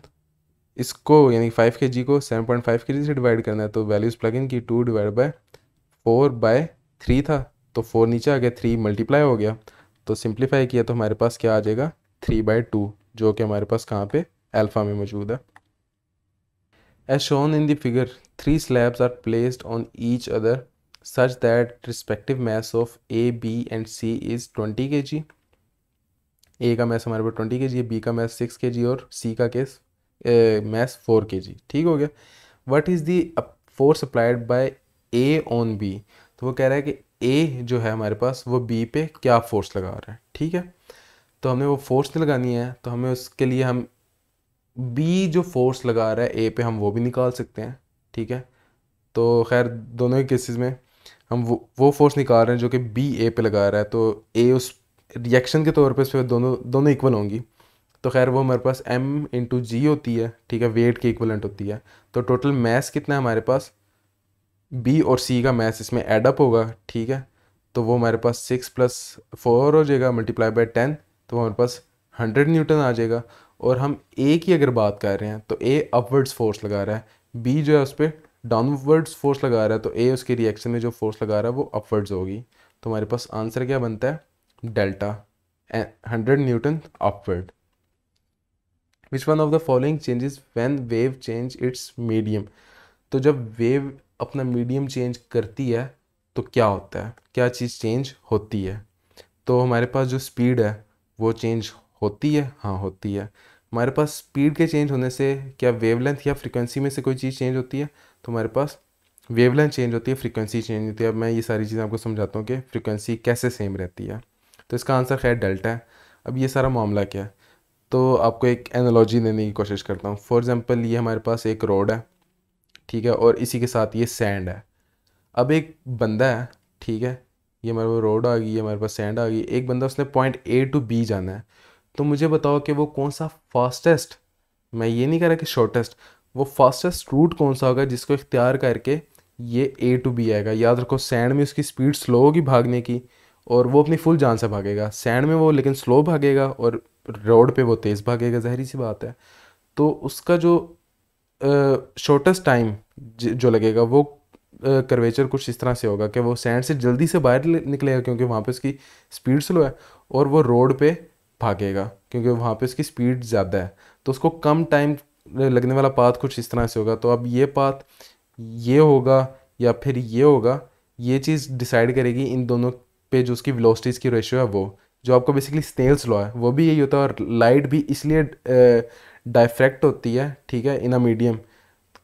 इसको यानी फाइव के जी को सेवन पॉइंट फाइव के जी से डिवाइड करना है तो वैल्यूज़ प्लग इन की two divide by four by three था तो फोर नीचे आ गया थ्री मल्टीप्लाई हो गया तो सिंप्लीफाई किया तो हमारे पास क्या आ जाएगा थ्री बाई टू जो कि हमारे पास कहाँ पे अल्फ़ा में मौजूद है as shown in the figure three slabs are placed on each other such that respective mass of A B and C is twenty K G ए का मैस हमारे पास ट्वेंटी के जी है बी का मैस सिक्स के जी और सी का case mess four K जी ठीक हो गया what is the force supplied by A on B तो वो कह रहा है कि ए जो है हमारे पास वो बी पे क्या फोर्स लगा रहा है ठीक है तो हमें वो फोर्स लगानी है तो हमें उसके लिए हम बी जो फोर्स लगा रहा है ए पे हम वो भी निकाल सकते हैं ठीक है तो खैर दोनों ही केसेस में हम वो वो फोर्स निकाल रहे हैं जो कि बी ए पे लगा रहा है तो ए उस रिएक्शन के तौर पे उस पर दोनों दोनों इक्वल होंगी तो खैर वो हमारे पास एम इंटू जी होती है ठीक है वेट के इक्वलेंट होती है तो टोटल मैस कितना है हमारे पास बी और सी का मैथ इसमें एडअप होगा ठीक है तो वो हमारे पास सिक्स प्लस फोर हो जाएगा मल्टीप्लाई बाई टेन तो हमारे पास हंड्रेड न्यूटन आ जाएगा और हम ए की अगर बात कर रहे हैं तो ए अपवर्ड्स फोर्स लगा रहा है बी जो है उस पर डाउनवर्ड्स फोर्स लगा रहा है तो ए उसके रिएक्शन में जो फोर्स लगा रहा है वो अपवर्ड्स होगी तो हमारे पास आंसर क्या बनता है delta hundred newton upward which one of the following changes when wave change its medium तो जब वेव अपना मीडियम चेंज करती है तो क्या होता है क्या चीज़ चेंज होती है तो हमारे पास जो स्पीड है वो चेंज होती है हाँ होती है हमारे पास स्पीड के चेंज होने से क्या वेवलेंथ या फ्रीक्वेंसी में से कोई चीज़ चेंज होती है तो हमारे पास वेवलेंथ चेंज होती है फ्रीक्वेंसी चेंज होती है अब मैं ये सारी चीज़ें आपको समझाता हूँ कि फ्रीक्वेंसी कैसे सेम रहती है तो इसका आंसर खैर डेल्टा है अब ये सारा मामला क्या है तो आपको एक एनोलॉजी देने की कोशिश करता हूँ फॉर एग्ज़ाम्पल ये हमारे पास एक रोड है ठीक है और इसी के साथ ये सैंड है अब एक बंदा है ठीक है ये हमारे पास रोड आ गई है हमारे पास सैंड आ गई एक बंदा उसने पॉइंट ए टू बी जाना है तो मुझे बताओ कि वो कौन सा फास्टेस्ट मैं ये नहीं कह रहा कि शॉर्टेस्ट वो फास्टेस्ट रूट कौन सा होगा जिसको इख्तियार करके ये ए टू बी आएगा याद रखो सैंड में उसकी स्पीड स्लो होगी भागने की और वो अपनी फुल जान से भागेगा सैंड में वो लेकिन स्लो भागेगा और रोड पे वो तेज़ भागेगा जहरी सी बात है तो उसका जो शॉर्टेस्ट टाइम जो लगेगा वो करवेचर कुछ इस तरह से होगा कि वो सैंड से जल्दी से बाहर निकलेगा क्योंकि वहाँ पे उसकी स्पीड स्लो है और वो रोड पे भागेगा क्योंकि वहाँ पे उसकी स्पीड ज़्यादा है तो उसको कम टाइम लगने वाला पाथ कुछ इस तरह से होगा तो अब ये पाथ ये होगा या फिर ये होगा ये चीज़ डिसाइड करेगी इन दोनों पे जो उसकी वेलोसिटीज़ की रेशियो है वो जो आपको बेसिकली स्नेल्स लॉ है वो भी यही होता है और लाइट भी इसलिए डायफ्रैक्ट होती है ठीक है इन अ मीडियम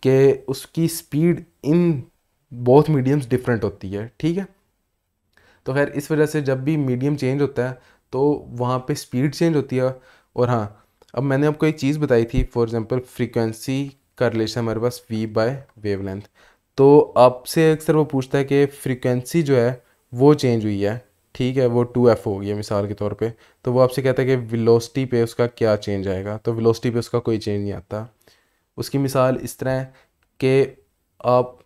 के उसकी speed in both mediums different होती है ठीक है तो खैर इस वजह से जब भी मीडियम चेंज होता है तो वहाँ पे स्पीड चेंज होती है और हाँ अब मैंने आपको एक चीज़ बताई थी फॉर एग्ज़ाम्पल फ्रीक्वेंसी का रिलेशन हमारे पास वी बाय वेवलेंथ तो आपसे अक्सर वो पूछता है कि फ्रीक्वेंसी जो है वो चेंज हुई है ठीक है वो टू एफ हो गया मिसाल के तौर पे तो वो आपसे कहता है कि विलोसिटी पे उसका क्या चेंज आएगा तो विलोसटी पे उसका कोई चेंज नहीं आता उसकी मिसाल इस तरह है कि आप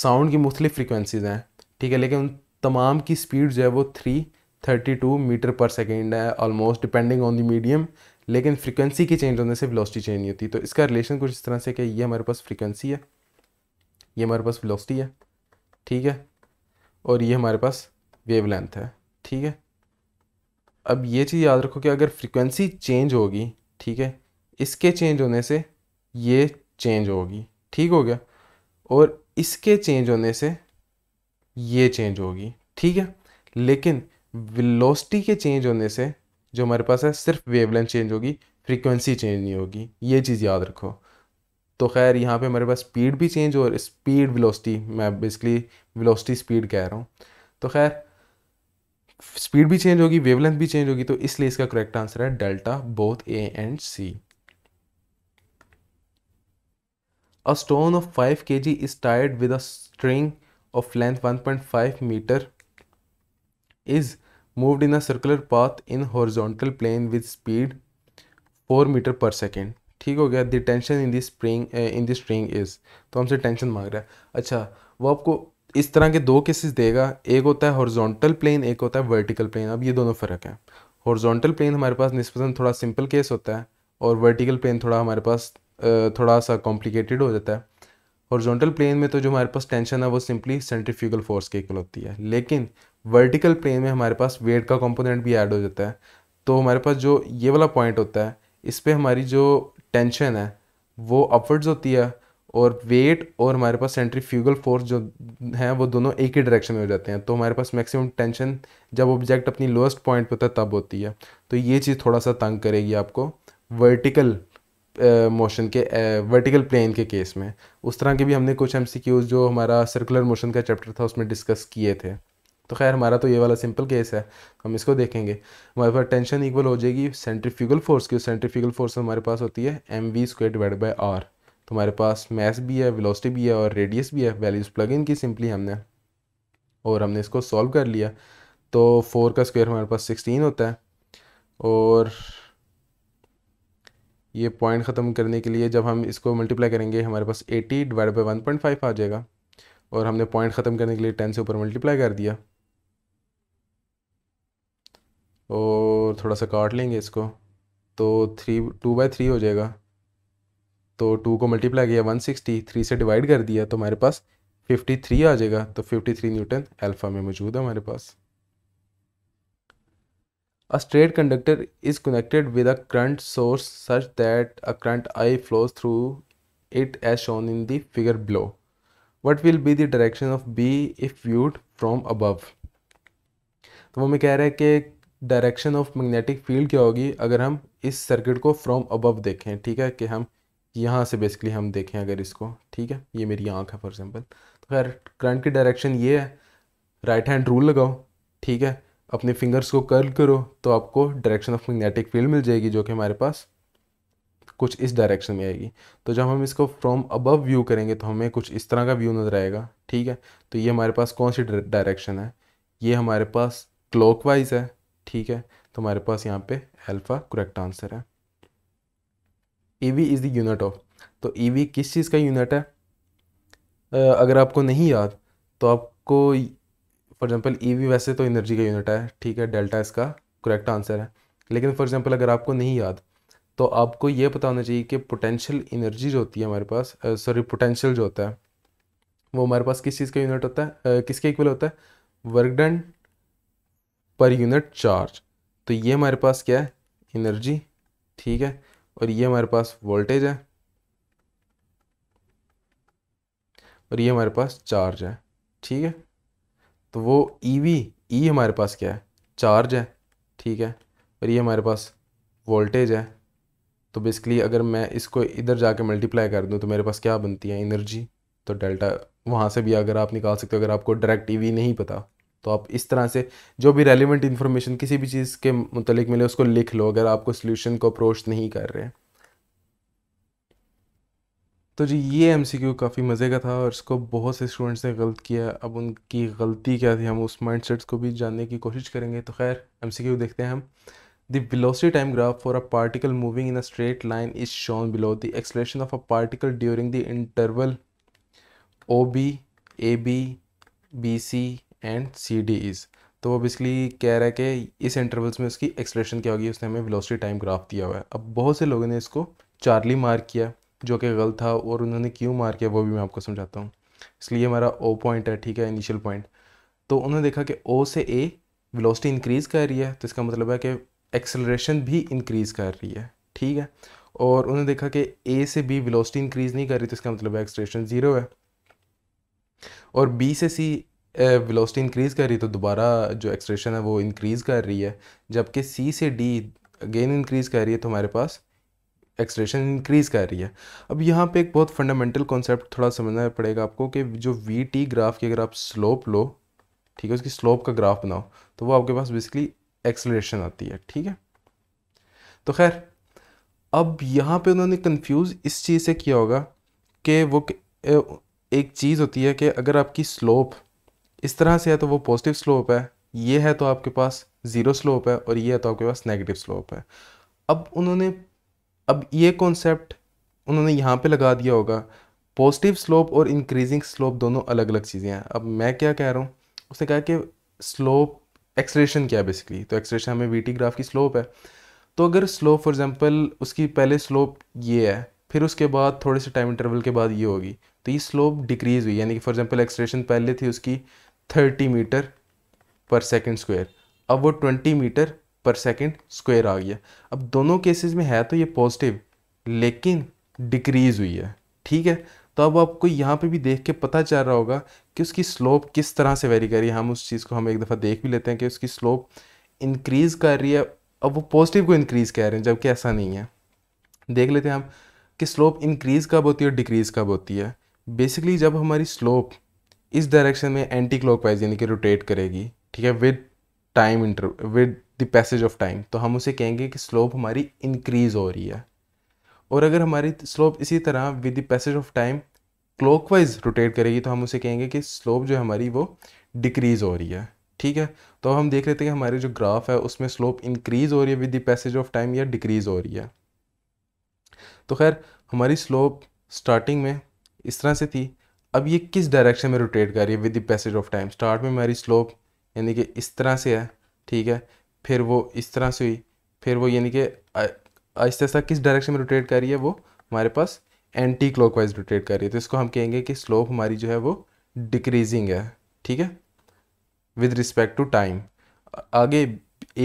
साउंड की मुख्तलिफ फ्रिक्वेंसीज हैं ठीक है लेकिन उन तमाम की स्पीड जो है वो three thirty two metre per second है almost depending on the medium लेकिन फ्रिक्वेंसी की चेंज होने से वेलोसिटी चेंज नहीं होती तो इसका रिलेशन कुछ इस तरह से कि ये हमारे पास फ्रिक्वेंसी है ये हमारे पास वेलोसिटी है ठीक है और ये हमारे पास वेव लेंथ है ठीक है अब ये चीज़ याद रखो कि अगर फ्रीक्वेंसी चेंज होगी ठीक है इसके चेंज होने से ये चेंज होगी ठीक हो गया और इसके चेंज होने से ये चेंज होगी ठीक है लेकिन वेलोसिटी के चेंज होने से जो हमारे पास है सिर्फ वेवलेंथ चेंज होगी फ्रीक्वेंसी चेंज नहीं होगी ये चीज़ याद रखो तो खैर यहाँ पे हमारे पास स्पीड भी चेंज और स्पीड वेलोसिटी मैं बेसिकली वेलोसिटी स्पीड कह रहा हूँ तो खैर स्पीड भी चेंज होगी वेवलेंथ भी चेंज होगी तो इसलिए इसका करेक्ट आंसर है delta both A and C a stone of 5 K G is tied with a string of length point five metre is moved in a circular path in horizontal plane with speed four metre per second ठीक हो गया the tension in this spring in this string is तो हमसे tension मांग रहा है अच्छा वो आपको इस तरह के दो केसेस देगा एक होता है हॉर्जोंटल प्लेन एक होता है वर्टिकल प्लेन अब ये दोनों फ़र्क है हॉर्जोंटल प्लेन हमारे पास निस्पतन थोड़ा सिंपल केस होता है और वर्टिकल प्लेन थोड़ा हमारे पास थोड़ा सा कॉम्प्लिकेटेड हो जाता है हॉर्जोंटल प्लेन में तो जो हमारे पास टेंशन है वो सिंपली सेंट्रीफ्यूगल फोर्स के इक्वल होती है लेकिन वर्टिकल प्लेन में हमारे पास वेट का कंपोनेंट भी ऐड हो जाता है तो हमारे पास जो ये वाला पॉइंट होता है इस पर हमारी जो टेंशन है वो अपवर्ड्स होती है और वेट और हमारे पास सेंट्रीफ्यूगल फोर्स जो है वो दोनों एक ही डायरेक्शन में हो जाते हैं तो हमारे पास मैक्सिमम टेंशन जब ऑब्जेक्ट अपनी लोएस्ट पॉइंट पर था तब होती है तो ये चीज़ थोड़ा सा तंग करेगी आपको वर्टिकल मोशन के वर्टिकल प्लेन के केस में उस तरह के भी हमने कुछ एम जो हमारा सर्कुलर मोशन का चैप्टर था उसमें डिस्कस किए थे तो खैर हमारा तो ये वाला सिंपल केस है हम इसको देखेंगे हमारे पास टेंशन इक्वल हो जाएगी सेंट्रीफ्यूगल फोर्स की सेंट्रीफ्यूगल फोर्स हमारे पास होती है M V square divide by R तो हमारे पास मैस भी है वेलोसिटी भी है और रेडियस भी है वैल्यूज़ प्लग इन की सिंपली हमने और हमने इसको सॉल्व कर लिया तो फोर का स्क्वायर हमारे पास सिक्सटीन होता है और ये पॉइंट ख़त्म करने के लिए जब हम इसको मल्टीप्लाई करेंगे हमारे पास eighty divide by one point five आ जाएगा और हमने पॉइंट ख़त्म करने के लिए टेन से ऊपर मल्टीप्लाई कर दिया और थोड़ा सा काट लेंगे इसको तो थ्री टू बाई थ्री हो जाएगा तो टू को मल्टीप्लाई किया वन सिक्सटी थ्री से डिवाइड कर दिया तो हमारे पास फिफ्टी थ्री आ जाएगा तो फिफ्टी थ्री न्यूटन एल्फा में मौजूद है हमारे पास a straight conductor is connected with a current source such that a current I flows through it as shown in the figure below what will be the direction of B if viewed from above तो वो मैं कह रहा है कि direction of magnetic field क्या होगी अगर हम इस सर्किट को फ्रॉम अबव देखें ठीक है कि हम यहाँ से बेसिकली हम देखें अगर इसको ठीक है ये मेरी आँख है फॉर एग्जाम्पल तो खैर करंट की डायरेक्शन ये है राइट हैंड रूल लगाओ ठीक है अपने फिंगर्स को कर्ल करो तो आपको डायरेक्शन ऑफ मैग्नेटिक फील्ड मिल जाएगी जो कि हमारे पास कुछ इस डायरेक्शन में आएगी तो जब हम इसको फ्रॉम अबव व्यू करेंगे तो हमें कुछ इस तरह का व्यू नज़र आएगा ठीक है तो ये हमारे पास कौन सी डायरेक्शन है ये हमारे पास क्लॉकवाइज है ठीक है तो हमारे पास यहाँ पे अल्फ़ा करेक्ट आंसर है E V is the unit of तो ई e वी किस चीज़ का यूनिट है uh, अगर आपको नहीं याद तो आपको फॉर एग्ज़ाम्पल ई वी वैसे तो एनर्जी का यूनिट है ठीक है डेल्टा इसका करेक्ट आंसर है लेकिन फॉर एग्ज़ाम्पल अगर आपको नहीं याद तो आपको ये पता होना चाहिए कि पोटेंशियल एनर्जी जो होती है हमारे पास सॉरी पोटेंशियल जो होता है वो हमारे पास किस चीज़ का यूनिट होता है uh, किसके इक्वल होता है work done per unit charge तो ये हमारे पास क्या है एनर्जी ठीक है और ये हमारे पास वोल्टेज है और ये हमारे पास चार्ज है ठीक है तो वो ई वी ई हमारे पास क्या है चार्ज है ठीक है और ये हमारे पास वोल्टेज है तो बेसिकली अगर मैं इसको इधर जाके मल्टीप्लाई कर दूं तो मेरे पास क्या बनती है एनर्जी तो डेल्टा वहाँ से भी अगर आप निकाल सकते हो अगर आपको डायरेक्ट ई e नहीं पता तो आप इस तरह से जो भी रेलिवेंट इन्फॉर्मेशन किसी भी चीज़ के मुतलिक मिले उसको लिख लो अगर आपको सोल्यूशन को अप्रोच नहीं कर रहे हैं तो जी ये एम सी क्यू काफ़ी मज़े का था और इसको बहुत से स्टूडेंट्स ने गलत किया अब उनकी गलती क्या थी हम उस माइंड सेट्स को भी जानने की कोशिश करेंगे तो खैर एम सी क्यू देखते हैं हम graph for a particle moving in a straight line is shown below the expression of a particle during the interval O B A B B C and C D is तो वो basically कह रहा है कि इस intervals में उसकी acceleration क्या होगी उसने हमें वेलोसिटी टाइम ग्राफ दिया हुआ है अब बहुत से लोगों ने इसको चार्ली मार्क किया जो कि गलत था और उन्होंने क्यों मार किया वो भी मैं आपको समझाता हूँ इसलिए हमारा ओ पॉइंट है ठीक है इनिशियल पॉइंट तो उन्होंने देखा कि ओ से ए वेलोसिटी इंक्रीज़ कर रही है तो इसका मतलब है कि एक्सेलरेशन भी इंक्रीज़ कर रही है ठीक है और उन्होंने देखा कि ए से बी वेलोसिटी इंक्रीज़ नहीं कर रही तो इसका मतलब है एक्सलेशन ज़ीरो है और बी से सी वेलोसिटी इंक्रीज़ कर रही है तो दोबारा जो एक्सप्रेशन है वो इंक्रीज़ कर रही है जबकि सी से डी अगेन इंक्रीज़ कर रही है तो हमारे पास एक्सप्रेशन इंक्रीज़ कर रही है अब यहाँ पे एक बहुत फंडामेंटल कॉन्सेप्ट थोड़ा समझना पड़ेगा आपको कि जो वी टी ग्राफ की अगर आप स्लोप लो ठीक है उसकी स्लोप का ग्राफ बनाओ तो वो आपके पास बेसिकली एक्सलेशन आती है ठीक है तो खैर अब यहाँ पे उन्होंने कंफ्यूज इस चीज़ से किया होगा कि वो एक चीज़ होती है कि अगर आपकी स्लोप इस तरह से है तो वो पॉजिटिव स्लोप है ये है तो आपके पास ज़ीरो स्लोप है और ये है तो आपके पास नेगेटिव स्लोप है अब उन्होंने अब ये कॉन्सेप्ट उन्होंने यहाँ पे लगा दिया होगा पॉजिटिव स्लोप और इंक्रीजिंग स्लोप दोनों अलग अलग चीज़ें हैं अब मैं क्या कह रहा हूँ उसने कहा कि स्लोप एक्सलेशन क्या है बेसिकली तो एक्सलेशन हमें वी ग्राफ की स्लोप है तो अगर स्लोप फॉर एग्जाम्पल उसकी पहले स्लोप ये है फिर उसके बाद थोड़े से टाइम इंटरवल के बाद ये होगी तो ये स्लोप डिक्रीज़ हुई यानी कि फॉर एग्जाम्पल एक्सलेशन पहले थी उसकी thirty metre per second square अब वो twenty metre per second square आ गया अब दोनों केसेस में है तो ये पॉजिटिव लेकिन डिक्रीज़ हुई है ठीक है तो अब आपको यहाँ पे भी देख के पता चल रहा होगा कि उसकी स्लोप किस तरह से वेरी कर रही है हम उस चीज़ को हम एक दफ़ा देख भी लेते हैं कि उसकी स्लोप इंक्रीज़ कर रही है अब वो पॉजिटिव को इंक्रीज़ कह रहे हैं जबकि ऐसा नहीं है देख लेते हैं हम कि स्लोप इंक्रीज़ कब होती है और डिक्रीज़ कब होती है बेसिकली जब हमारी स्लोप इस डायरेक्शन में एंटी वाइज़ यानी कि रोटेट करेगी ठीक है with time inter with the passage of time तो हम उसे कहेंगे कि स्लोप हमारी इंक्रीज हो रही है और अगर हमारी स्लोप इसी तरह with the passage of time clockwise rotate करेगी तो हम उसे कहेंगे कि स्लोप जो हमारी वो डिक्रीज़ हो रही है ठीक है तो हम देख लेते हैं कि हमारी जो ग्राफ है उसमें स्लोप इंक्रीज़ हो रही है with the passage of time या डिक्रीज़ हो रही है तो खैर हमारी स्लोप स्टार्टिंग में इस तरह से थी अब ये किस डायरेक्शन में रोटेट कर रही है with the passage of time start में हमारी स्लोप यानी कि इस तरह से है ठीक है फिर वो इस तरह से हुई फिर वो यानी कि आहिस्ता आहिस्ता किस डायरेक्शन में रोटेट कर रही है वो हमारे पास एंटी वाइज रोटेट कर रही है तो इसको हम कहेंगे कि स्लोप हमारी जो है वो डिक्रीजिंग है ठीक है विद रिस्पेक्ट टू टाइम आगे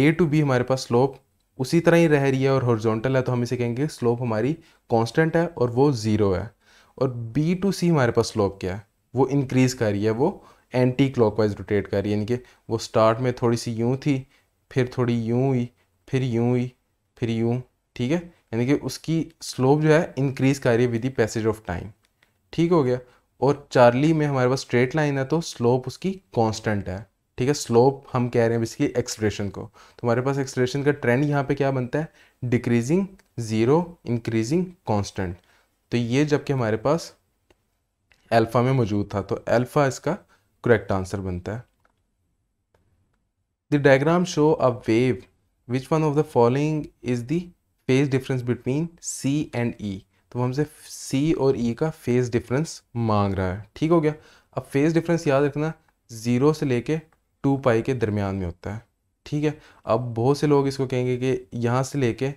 ए टू बी हमारे पास स्लोप उसी तरह ही रह रही है और हॉर्जोंटल है तो हम इसे कहेंगे स्लोप हमारी कांस्टेंट है और वो ज़ीरो है और बी टू सी हमारे पास स्लोप क्या है वो इंक्रीज़ कर रही है वो एंटी क्लॉकवाइज रोटेट कर रही है यानी कि वो स्टार्ट में थोड़ी सी यूँ थी फिर थोड़ी यूँ हुई फिर यूँ हुई फिर यूँ ठीक है यानी कि उसकी स्लोप जो है इंक्रीज़ कर रही है with the passage of time ठीक हो गया और चार्ली में हमारे पास स्ट्रेट लाइन है तो स्लोप उसकी कॉन्स्टेंट है ठीक है स्लोप हम कह रहे हैं इसकी एक्सप्रेशन को तो हमारे पास एक्सप्रेशन का ट्रेंड यहाँ पे क्या बनता है डिक्रीजिंग ज़ीरो इंक्रीजिंग कॉन्स्टेंट तो ये जबकि हमारे पास अल्फ़ा में मौजूद था तो अल्फ़ा इसका करेक्ट आंसर बनता है the diagram show a wave which one of the following is the phase difference between C and E तो वो हमसे सी और ई e का फेज डिफरेंस मांग रहा है ठीक हो गया अब फेज डिफरेंस याद रखना ज़ीरो से लेके टू पाई के दरमियान में होता है ठीक है अब बहुत से लोग इसको कहेंगे कि यहाँ से लेके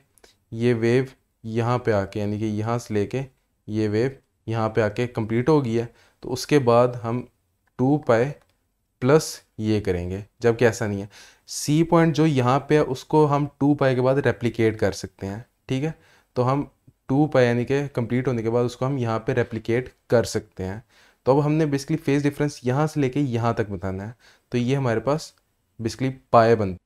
ये वेव यहाँ पे आके यानी कि यहाँ से लेके ये वेव यहाँ पे आके कंप्लीट हो गई है तो उसके बाद हम टू पाए प्लस ये करेंगे जबकि ऐसा नहीं है सी पॉइंट जो यहाँ पे है उसको हम टू पाए के बाद रेप्लीकेट कर सकते हैं ठीक है तो हम टू पाए यानी कि कंप्लीट होने के बाद उसको हम यहाँ पे रेप्लीकेट कर सकते हैं तो अब हमने बेसिकली फेज डिफरेंस यहाँ से लेके यहाँ तक बताना है तो ये हमारे पास बेसिकली पाए बनता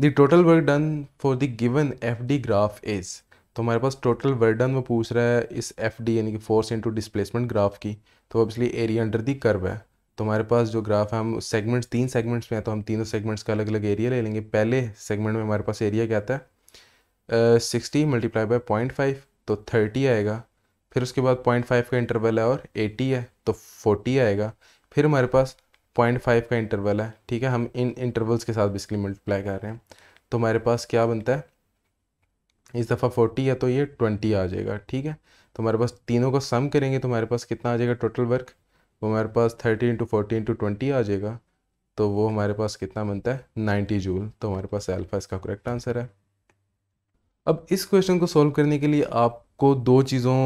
The work done for the given F D graph is तो हमारे पास टोटल वर्डन वो पूछ रहा है इस एफ डी यानी कि फोर्स इंटू डिस्प्लेसमेंट ग्राफ की तो obviously area under the curve है तो हमारे पास जो ग्राफ है हम सेगमेंट्स तीन सेगमेंट्स में हैं तो हम तीनों सेगमेंट्स का अलग अलग एरिया ले लेंगे पहले सेगमेंट में हमारे पास एरिया क्या आता है sixty multiply by point five तो थर्टी आएगा फिर उसके बाद पॉइंट फाइव का इंटरवल है और एटी है तो फोर्टी आएगा फिर हमारे पास पॉइंट फाइव का इंटरवल है ठीक है हम इन इंटरवल्स के साथ बेसिकली मल्टीप्लाई कर रहे हैं तो हमारे पास क्या बनता है इस दफ़ा फोर्टी है तो ये ट्वेंटी आ जाएगा ठीक है तो हमारे पास तीनों को सम करेंगे तो हमारे पास कितना आ जाएगा टोटल वर्क वो हमारे पास thirty into forty into twenty आ जाएगा तो वो हमारे पास कितना बनता है नाइन्टी जूल तो हमारे पास एल्फा इसका करेक्ट आंसर है अब इस क्वेश्चन को सॉल्व करने के लिए आपको दो चीज़ों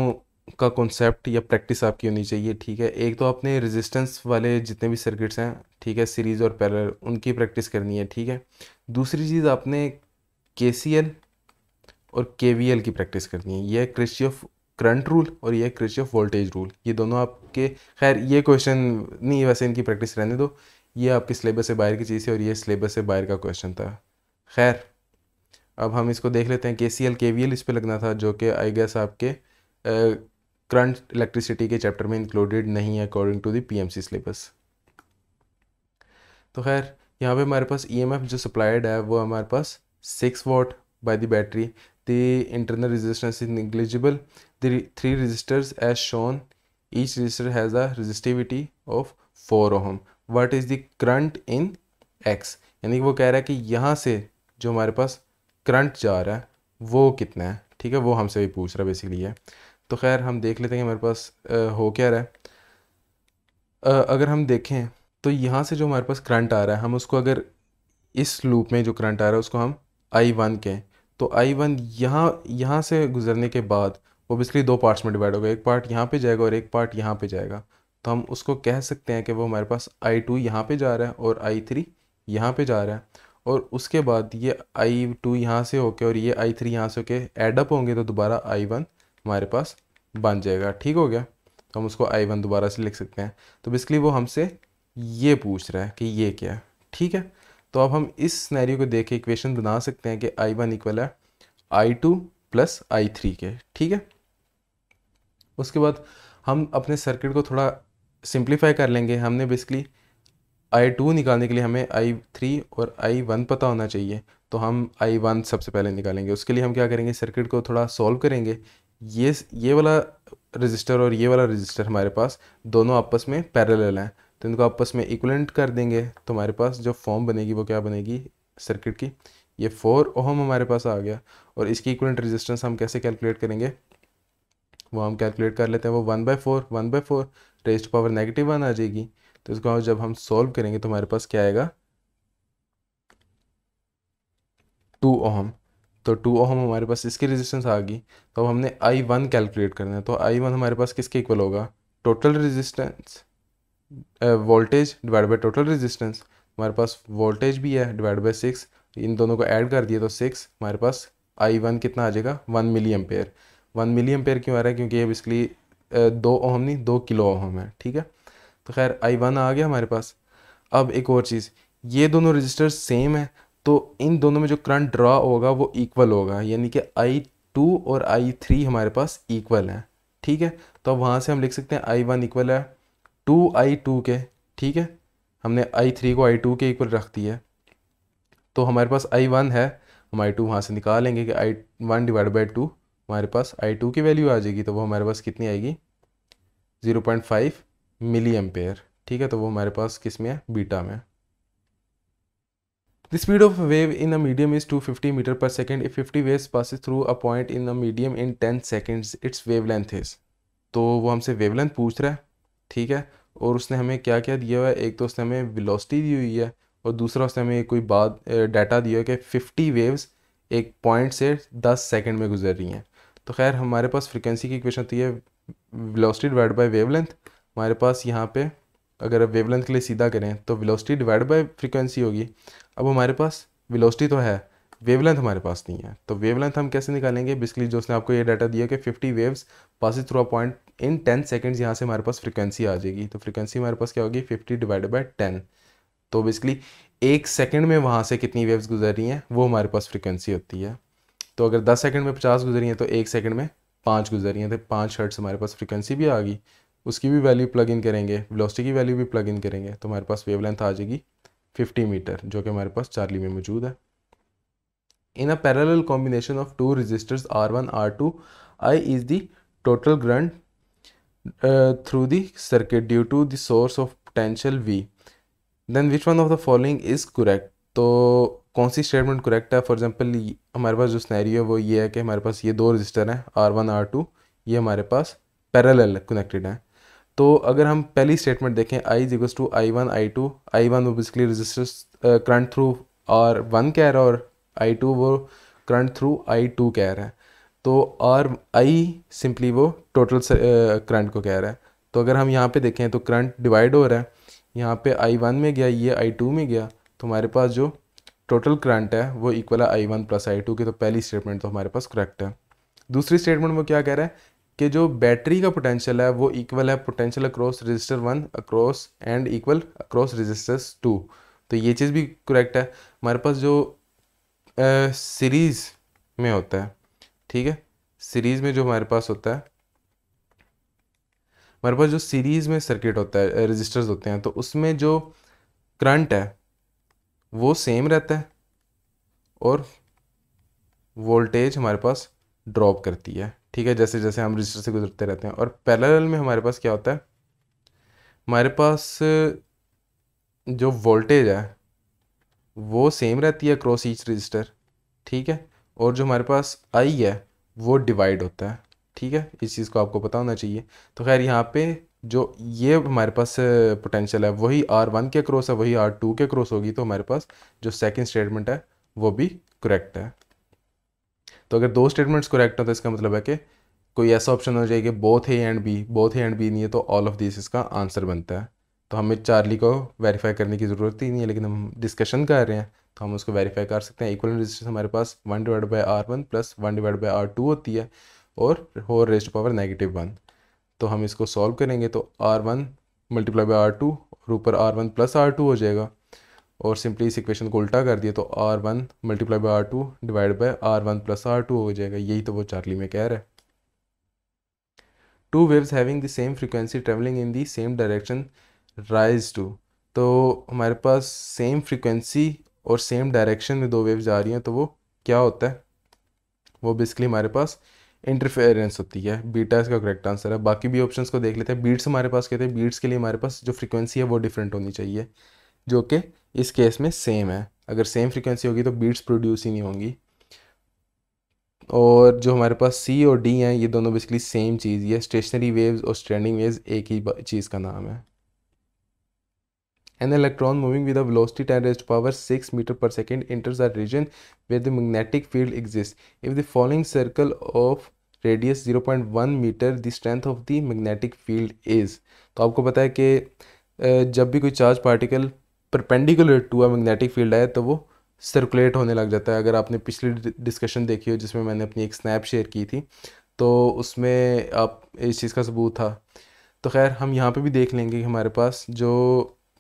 का कॉन्सेप्ट या प्रैक्टिस आपकी होनी चाहिए ठीक है एक तो आपने रेजिस्टेंस वाले जितने भी सर्किट्स हैं ठीक है सीरीज़ और पैरल उनकी प्रैक्टिस करनी है ठीक है दूसरी चीज़ आपने के और के की प्रैक्टिस करनी है यह क्रिस्ची ऑफ करंट रूल और यह क्रिस्ची ऑफ वोल्टेज रूल ये दोनों आपके खैर ये क्वेश्चन नहीं वैसे इनकी प्रैक्टिस रहने दो ये आपके सिलेबस से बाहर की चीज़ है और ये सिलेबस से बाहर का क्वेश्चन था खैर अब हम इसको देख लेते हैं K C L K V L इस पर लगना था जो कि आई गेस आपके करंट इलेक्ट्रिसिटी के चैप्टर में इंक्लूडेड नहीं है according to the P M C syllabus तो खैर यहाँ पे हमारे पास ई एम एफ जो सप्लाइड है वो हमारे पास six watt by the battery the internal resistance is negligible the three resistors as shown each resistor has a resistivity of 4 ohm what is the current in x यानी वो कह रहा है कि यहाँ से जो हमारे पास करंट जा रहा है वो कितना है ठीक है वो हमसे भी पूछ रहा है बेसिकली है तो खैर हम देख लेते हैं कि हमारे पास आ, हो क्या रहा है आ, अगर हम देखें तो यहाँ से जो हमारे पास करंट आ रहा है हम उसको अगर इस लूप में जो करंट आ रहा है उसको हम आई वन कहें तो आई वन यहाँ यहाँ से गुजरने के बाद वो बेसिकली दो पार्ट्स में डिवाइड होगा एक पार्ट यहाँ पे जाएगा और एक पार्ट यहाँ पे जाएगा तो हम उसको कह सकते हैं कि वो हमारे पास आई टू यहाँ पर जा रहा है और आई थ्री यहाँ पर जा रहा है और उसके बाद ये आई टू यहाँ से होके और ये आई थ्री यहाँ से होके एडअप होंगे तो दोबारा आई वन हमारे पास बन जाएगा ठीक हो गया तो हम उसको आई वन दोबारा से लिख सकते हैं तो बेसिकली वो हमसे ये पूछ रहा है कि ये क्या है ठीक है तो अब हम इस स्नैरियो को देख के इक्वेशन बना सकते हैं कि आई वन इक्वल है I two plus I three के ठीक है उसके बाद हम अपने सर्किट को थोड़ा सिंप्लीफाई कर लेंगे हमने बेसिकली आई टू निकालने के लिए हमें आई थ्री और आई वन पता होना चाहिए तो हम आई वन सबसे पहले निकालेंगे उसके लिए हम क्या करेंगे सर्किट को थोड़ा सॉल्व करेंगे ये ये वाला रजिस्टर और ये वाला रजिस्टर हमारे पास दोनों आपस में पैरेलल हैं तो इनको आपस में इक्वलेंट कर देंगे तो हमारे पास जो फॉर्म बनेगी वो क्या बनेगी सर्किट की ये फोर ओहम हमारे पास आ गया और इसकी इक्वलेंट रेजिस्टेंस हम कैसे कैलकुलेट करेंगे वो हम कैलकुलेट कर लेते हैं वो one by four one by four raised power negative one आ जाएगी तो इसको जब हम सॉल्व करेंगे तो हमारे पास क्या आएगा टू ओहम तो टू ओहम हमारे पास इसकी रेजिस्टेंस आ गई तो अब हमने आई वन कैलकुलेट करना है तो आई वन हमारे पास किसके इक्वल होगा total resistance voltage divide by total resistance हमारे पास वोल्टेज भी है डिवाइड बाई सिक्स इन दोनों को ऐड कर दिया तो सिक्स हमारे पास आई वन कितना आ जाएगा one milliampere one milliampere क्यों आ रहा है क्योंकि ये बेसिकली दो ओहम नहीं दो किलो ओहम है ठीक है तो खैर आई वन आ गया हमारे पास अब एक और चीज़ ये दोनों रजिस्टर सेम है तो इन दोनों में जो करंट ड्रा होगा वो इक्वल होगा यानी कि आई टू और आई थ्री हमारे पास इक्वल है ठीक है तो अब वहाँ से हम लिख सकते हैं आई वन इक्वल है टू आई टू के ठीक है हमने आई थ्री को आई टू के इक्वल रख दिया तो हमारे पास आई वन है हम आई टू वहाँ से निकालेंगे कि I one divide by two हमारे पास आई टू की वैल्यू आ जाएगी तो वो हमारे पास कितनी आएगी zero point five milliampere ठीक है तो वो हमारे पास किस में है बीटा में speed of wave in a medium is two fifty metre per second if fifty wave waves through a point in a medium in ten seconds its wavelength is तो वो हमसे लेंथ पूछ रहा है ठीक है और उसने हमें क्या क्या दिया हुआ है एक तो उसने हमें वेलोसिटी दी हुई है और दूसरा उसने हमें कोई बात डाटा दिया है कि फ़िफ्टी वेव्स एक पॉइंट से दस सेकेंड में गुजर रही हैं तो खैर हमारे पास फ्रिक्वेंसी की क्वेश्चन होती है वेलोसिटी डिवाइड बाई वेव हमारे पास यहाँ पर अगर वेवलेंथ के लिए सीधा करें तो वेलोसिटी डिवाइड बाई फ्रिक्वेंसी होगी अब हमारे पास वेलोसिटी तो है वेवलेंथ हमारे पास नहीं है तो वेवलेंथ हम कैसे निकालेंगे बेसिकली जो उसने आपको ये डाटा दिया कि 50 waves passes through a point in ten seconds यहाँ से हमारे पास फ्रिक्वेंसी आ जाएगी तो फ्रिक्वेंसी हमारे पास क्या होगी फिफ्टी डिवाइडेड बाई टेन तो बेसिकली एक सेकेंड में वहाँ से कितनी वेव्स गुजर रही हैं वो हमारे पास फ्रिक्वेंसी होती है तो अगर दस सेकेंड में पचास गुजरी हैं तो एक सेकेंड में पाँच गुजरी हैं तो पाँच शर्ट्स हमारे पास फ्रिक्वेंसी भी आ गई उसकी भी वैल्यू प्लग इन करेंगे वेलोसिटी की वैल्यू भी प्लग इन करेंगे तो हमारे पास वेव आ जाएगी फिफ्टी मीटर जो कि हमारे पास चार्ली में मौजूद है in a parallel combination of two resistors R one R two I is the total current uh, through the circuit due to the source of potential V. Then which one of the following is correct? तो कौन सी statement correct है for example हमारे पास जो स्नैरी है वो ये है कि हमारे पास ये दो रजिस्टर हैं आर वन आर टू ये हमारे पास पैरेलल कनेक्टेड हैं तो अगर हम पहली स्टेटमेंट देखें I equals to I one I two I one वो basically resistor current through R one कह रहा है और आई टू वो करंट थ्रू आई टू कह रहा है तो और आई सिंपली वो टोटल करंट को कह रहा है तो अगर हम यहाँ पे देखें तो करंट डिवाइड हो रहा है यहाँ पे आई वन में गया ये आई टू में गया तो हमारे पास जो टोटल करंट है वो इक्वल है I one plus I two की तो पहली स्टेटमेंट तो हमारे पास करेक्ट है दूसरी स्टेटमेंट वो क्या कह रहा है कि जो बैटरी का पोटेंशियल है वो इक्वल है potential across resistor one across and equal across resistors two तो ये चीज़ भी करेक्ट है हमारे पास जो सीरीज़ में होता है ठीक है सीरीज़ में जो हमारे पास होता है हमारे पास जो सीरीज़ में सर्किट होता है रजिस्टर्स होते हैं तो उसमें जो करंट है वो सेम रहता है और वोल्टेज हमारे पास ड्रॉप करती है ठीक है जैसे जैसे हम रजिस्टर से गुजरते रहते हैं और पैरेलल में हमारे पास क्या होता है हमारे पास जो वोल्टेज है वो सेम रहती है क्रॉस ईच रजिस्टर ठीक है और जो हमारे पास आई है वो डिवाइड होता है ठीक है इस चीज़ को आपको पता होना चाहिए तो खैर यहाँ पे जो ये हमारे पास पोटेंशियल है वही आर वन के क्रॉस है वही आर टू के क्रॉस होगी तो हमारे पास जो सेकंड स्टेटमेंट है वो भी करेक्ट है तो अगर दो स्टेटमेंट्स करेक्ट हो तो इसका मतलब है कि कोई ऐसा ऑप्शन हो जाए कि both A and B both A and B नहीं है तो ऑल ऑफ दिस इसका आंसर बनता है तो हमें चार्ली को वेरीफाई करने की ज़रूरत ही नहीं है लेकिन हम डिस्कशन कर रहे हैं तो हम उसको वेरीफाई कर सकते हैं इक्वल रजिस्टेंस हमारे पास one divide by R one plus one divide by R two होती है और होर रेस्ट पावर नेगेटिव वन तो हम इसको सॉल्व करेंगे तो R one multiply by R two और ऊपर R one plus R two हो जाएगा और सिंपली इस इक्वेशन को उल्टा कर दिया तो R one multiply by R two divide by R one plus R two हो जाएगा यही तो वो चार्ली में कह रहा है two waves having the same frequency travelling in the same direction rise to तो हमारे पास सेम फ्रिक्वेंसी और सेम डायरेक्शन में दो वेव जा रही हैं तो वो क्या होता है वो बेसिकली हमारे पास इंटरफेरेंस होती है बीटा इसका करेक्ट आंसर है बाकी भी ऑप्शंस को देख लेते हैं बीट्स हमारे पास कहते हैं बीट्स के लिए हमारे पास जो फ्रीक्वेंसी है वो डिफरेंट होनी चाहिए जो कि इस केस में सेम है अगर सेम फ्रीक्वेंसी होगी तो बीट्स प्रोड्यूस ही नहीं होंगी और जो हमारे पास सी और डी हैं ये दोनों बेसिकली सेम चीज़ ही है स्टेशनरी वेव्स और स्टैंडिंग वेव्स एक ही चीज़ का नाम है an electron moving with a velocity 10 raised to power 6 meter per the enters a region where the magnetic field exists. If the following circle of radius 0.1 metre the strength of the magnetic field is तो आपको पता है कि जब भी कोई charge particle perpendicular to a magnetic field है तो वो सर्कुलेट होने लग जाता है अगर आपने पिछली डिस्कशन देखी हो जिसमें मैंने अपनी एक स्नैप शेयर की थी तो उसमें आप इस चीज़ का सबूत था तो खैर हम यहाँ पे भी देख लेंगे कि हमारे पास जो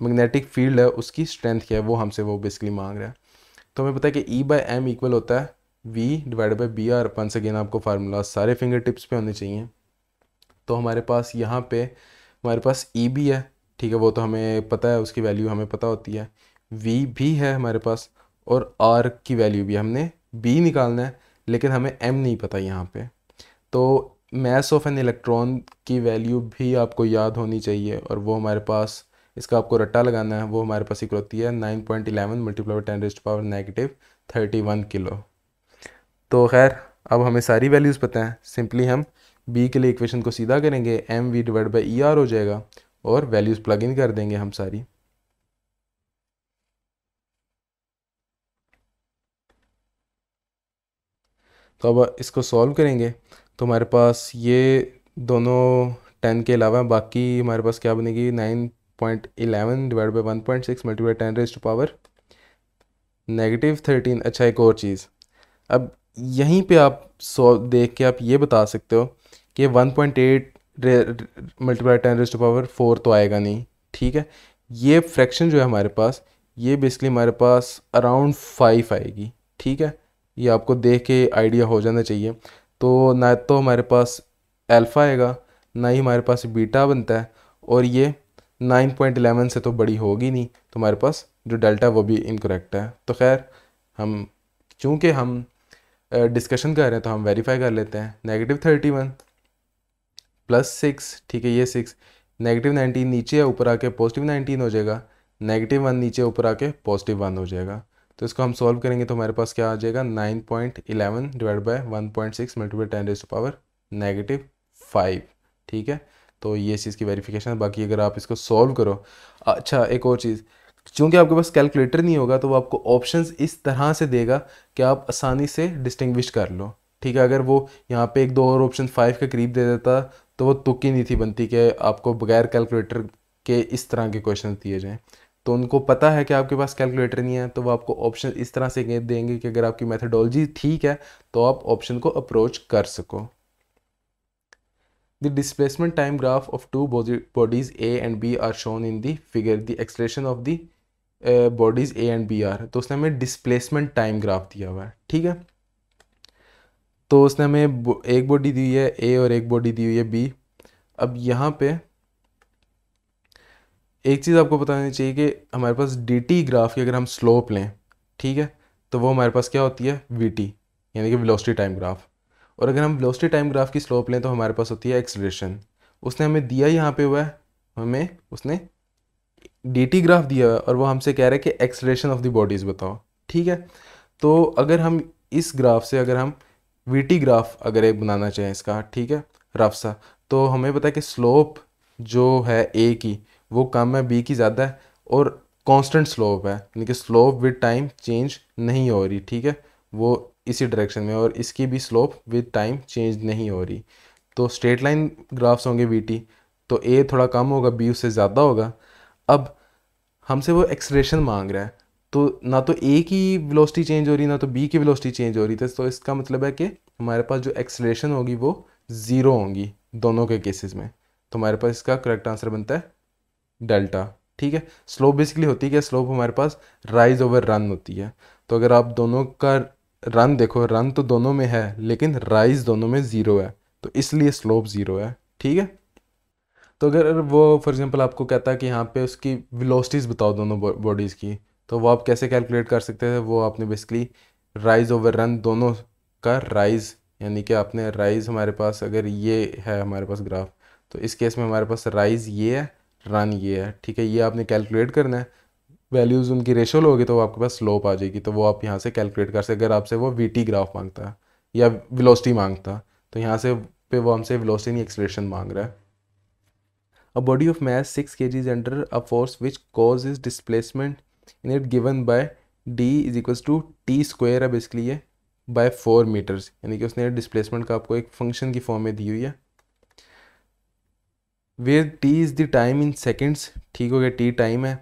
मैग्नेटिक फील्ड है उसकी स्ट्रेंथ क्या है वो हमसे वो बेसिकली मांग रहा है तो हमें पता है कि ई बाई एम इक्वल होता है V divide by B R once again आपको फार्मूला सारे फिंगर टिप्स पे होने चाहिए तो हमारे पास यहाँ पे हमारे पास ई e भी है ठीक है वो तो हमें पता है उसकी वैल्यू हमें पता होती है वी भी है हमारे पास और आर की वैल्यू भी हमने बी निकालना है लेकिन हमें एम नहीं पता यहाँ पर तो मैस ऑफ एन इलेक्ट्रॉन की वैल्यू भी आपको याद होनी चाहिए और वो हमारे पास इसका आपको रट्टा लगाना है वो हमारे पास इकलौती है nine point eleven multiply ten rest power negative thirty one kilo तो खैर अब हमें सारी वैल्यूज़ पता हैं सिंपली हम बी के लिए इक्वेशन को सीधा करेंगे M V divide by E R हो जाएगा और वैल्यूज़ प्लग इन कर देंगे हम सारी तो अब इसको सॉल्व करेंगे तो हमारे पास ये दोनों टेन के अलावा बाकी हमारे पास क्या बनेगी nine point eleven divide by one point six multiply ten raise to power negative thirteen अच्छा एक और चीज़ अब यहीं पे आप सॉल्व देख के आप ये बता सकते हो कि one point eight multiply ten raise to power four तो आएगा नहीं ठीक है ये फ्रैक्शन जो है हमारे पास ये बेसिकली हमारे पास अराउंड फाइव आएगी ठीक है ये आपको देख के आइडिया हो जाना चाहिए तो ना तो हमारे पास एल्फा आएगा ना ही हमारे पास बीटा बनता है और ये नाइन पॉइंट एलेवन से तो बड़ी होगी नहीं तो हमारे पास जो डेल्टा वो भी इनकरेक्ट है तो खैर हम चूँकि हम डिस्कशन कर रहे हैं तो हम वेरीफाई कर लेते हैं negative thirty one plus six ठीक है ये सिक्स नेगेटिव नाइनटीन नीचे ऊपर आके पॉजिटिव नाइनटीन हो जाएगा नेगेटिव वन नीचे ऊपर आके पॉजिटिव वन हो जाएगा तो इसको हम सॉल्व करेंगे तो हमारे पास क्या आ जाएगा nine point eleven divide by one point six multiple ten raise to power negative five ठीक है तो ये चीज़ की वेरिफिकेशन है बाकी अगर आप इसको सॉल्व करो अच्छा एक और चीज़ क्योंकि आपके पास कैलकुलेटर नहीं होगा तो वो आपको ऑप्शंस इस तरह से देगा कि आप आसानी से डिस्टिंग्विश कर लो ठीक है अगर वो यहाँ पे एक दो और ऑप्शन फाइव के करीब दे देता तो वो तुक्की नहीं थी बनती कि आपको बगैर कैलकुलेटर के इस तरह के क्वेश्चन दिए जाएँ तो उनको पता है कि आपके पास कैलकुलेटर नहीं है तो वो आपको ऑप्शन इस तरह से देंगे कि अगर आपकी मैथडोलॉजी ठीक है तो आप ऑप्शन को अप्रोच कर सको The displacement time graph of two body, bodies A and B are shown in the figure. The acceleration of the uh, bodies A and B are. तो उसने हमें displacement time graph दिया हुआ है ठीक है तो उसने हमें एक बॉडी दी हुई है ए और एक बॉडी दी हुई है बी अब यहाँ पे एक चीज़ आपको बतानी चाहिए कि हमारे पास डी टी ग्राफ की अगर हम स्लोप लें ठीक है तो वो हमारे पास क्या होती है वी टी यानी कि वेलोसिटी टाइम ग्राफ और अगर हम वेलोसिटी टाइम ग्राफ की स्लोप लें तो हमारे पास होती है एक्सलेशन उसने हमें दिया यहाँ पे हुआ है हमें उसने डी ग्राफ दिया हुआ है और वो हमसे कह रहे हैं कि एक्सलेशन ऑफ द बॉडीज़ बताओ ठीक है तो अगर हम इस ग्राफ से अगर हम वी ग्राफ अगर एक बनाना चाहें इसका ठीक है रफ सा तो हमें पता है कि स्लोप जो है ए की वो कम है बी की ज़्यादा है और कांस्टेंट स्लोप है यानी कि स्लोप विद टाइम चेंज नहीं हो रही ठीक है वो इसी डायरेक्शन में और इसकी भी स्लोप विद टाइम चेंज नहीं हो रही तो स्ट्रेट लाइन ग्राफ्स होंगे वी टी तो ए थोड़ा कम होगा बी उससे ज़्यादा होगा अब हमसे वो एक्सलेशन मांग रहा है तो ना तो ए की वेलोसिटी चेंज हो रही ना तो बी की वेलोसिटी चेंज हो रही थी तो, तो इसका मतलब है कि हमारे पास जो एक्सलेशन होगी वो ज़ीरो होंगी दोनों के केसेस में तो हमारे पास इसका करेक्ट आंसर बनता है डेल्टा ठीक है स्लोप बेसिकली होती है क्या स्लोप हमारे पास राइज ओवर रन होती है तो अगर आप दोनों का रन देखो रन तो दोनों में है लेकिन राइज दोनों में ज़ीरो है तो इसलिए स्लोप ज़ीरो है ठीक है तो अगर वो फॉर एग्ज़ाम्पल आपको कहता है कि यहाँ पे उसकी वेलोसिटीज़ बताओ दोनों बॉडीज़ की तो वो आप कैसे कैलकुलेट कर सकते थे वो आपने बेसिकली राइज ओवर रन दोनों का राइज यानी कि आपने राइज हमारे पास अगर ये है हमारे पास ग्राफ तो इस केस में हमारे पास राइज ये है रन ये है ठीक है ये आपने कैलकुलेट करना है वैल्यूज़ उनकी रेशो लोगे तो वो आपके पास स्लोप आ जाएगी तो वो आप यहाँ से कैलकुलेट कर सकते अगर आपसे वो वी टी ग्राफ मांगता है या विलोसिटी मांगता तो यहाँ से पे वो हमसे विलोसिटी नहीं एक्सलेशन मांग रहा है a body of mass six K Gs under a force which cause is displacement in it given by D is equals to T square है बेसिकली ये बाय फोर मीटर्स यानी कि उसने डिसप्लेसमेंट का आपको एक फंक्शन की फॉर्म में दी हुई है where T is the time in seconds ठीक हो गया टी टाइम है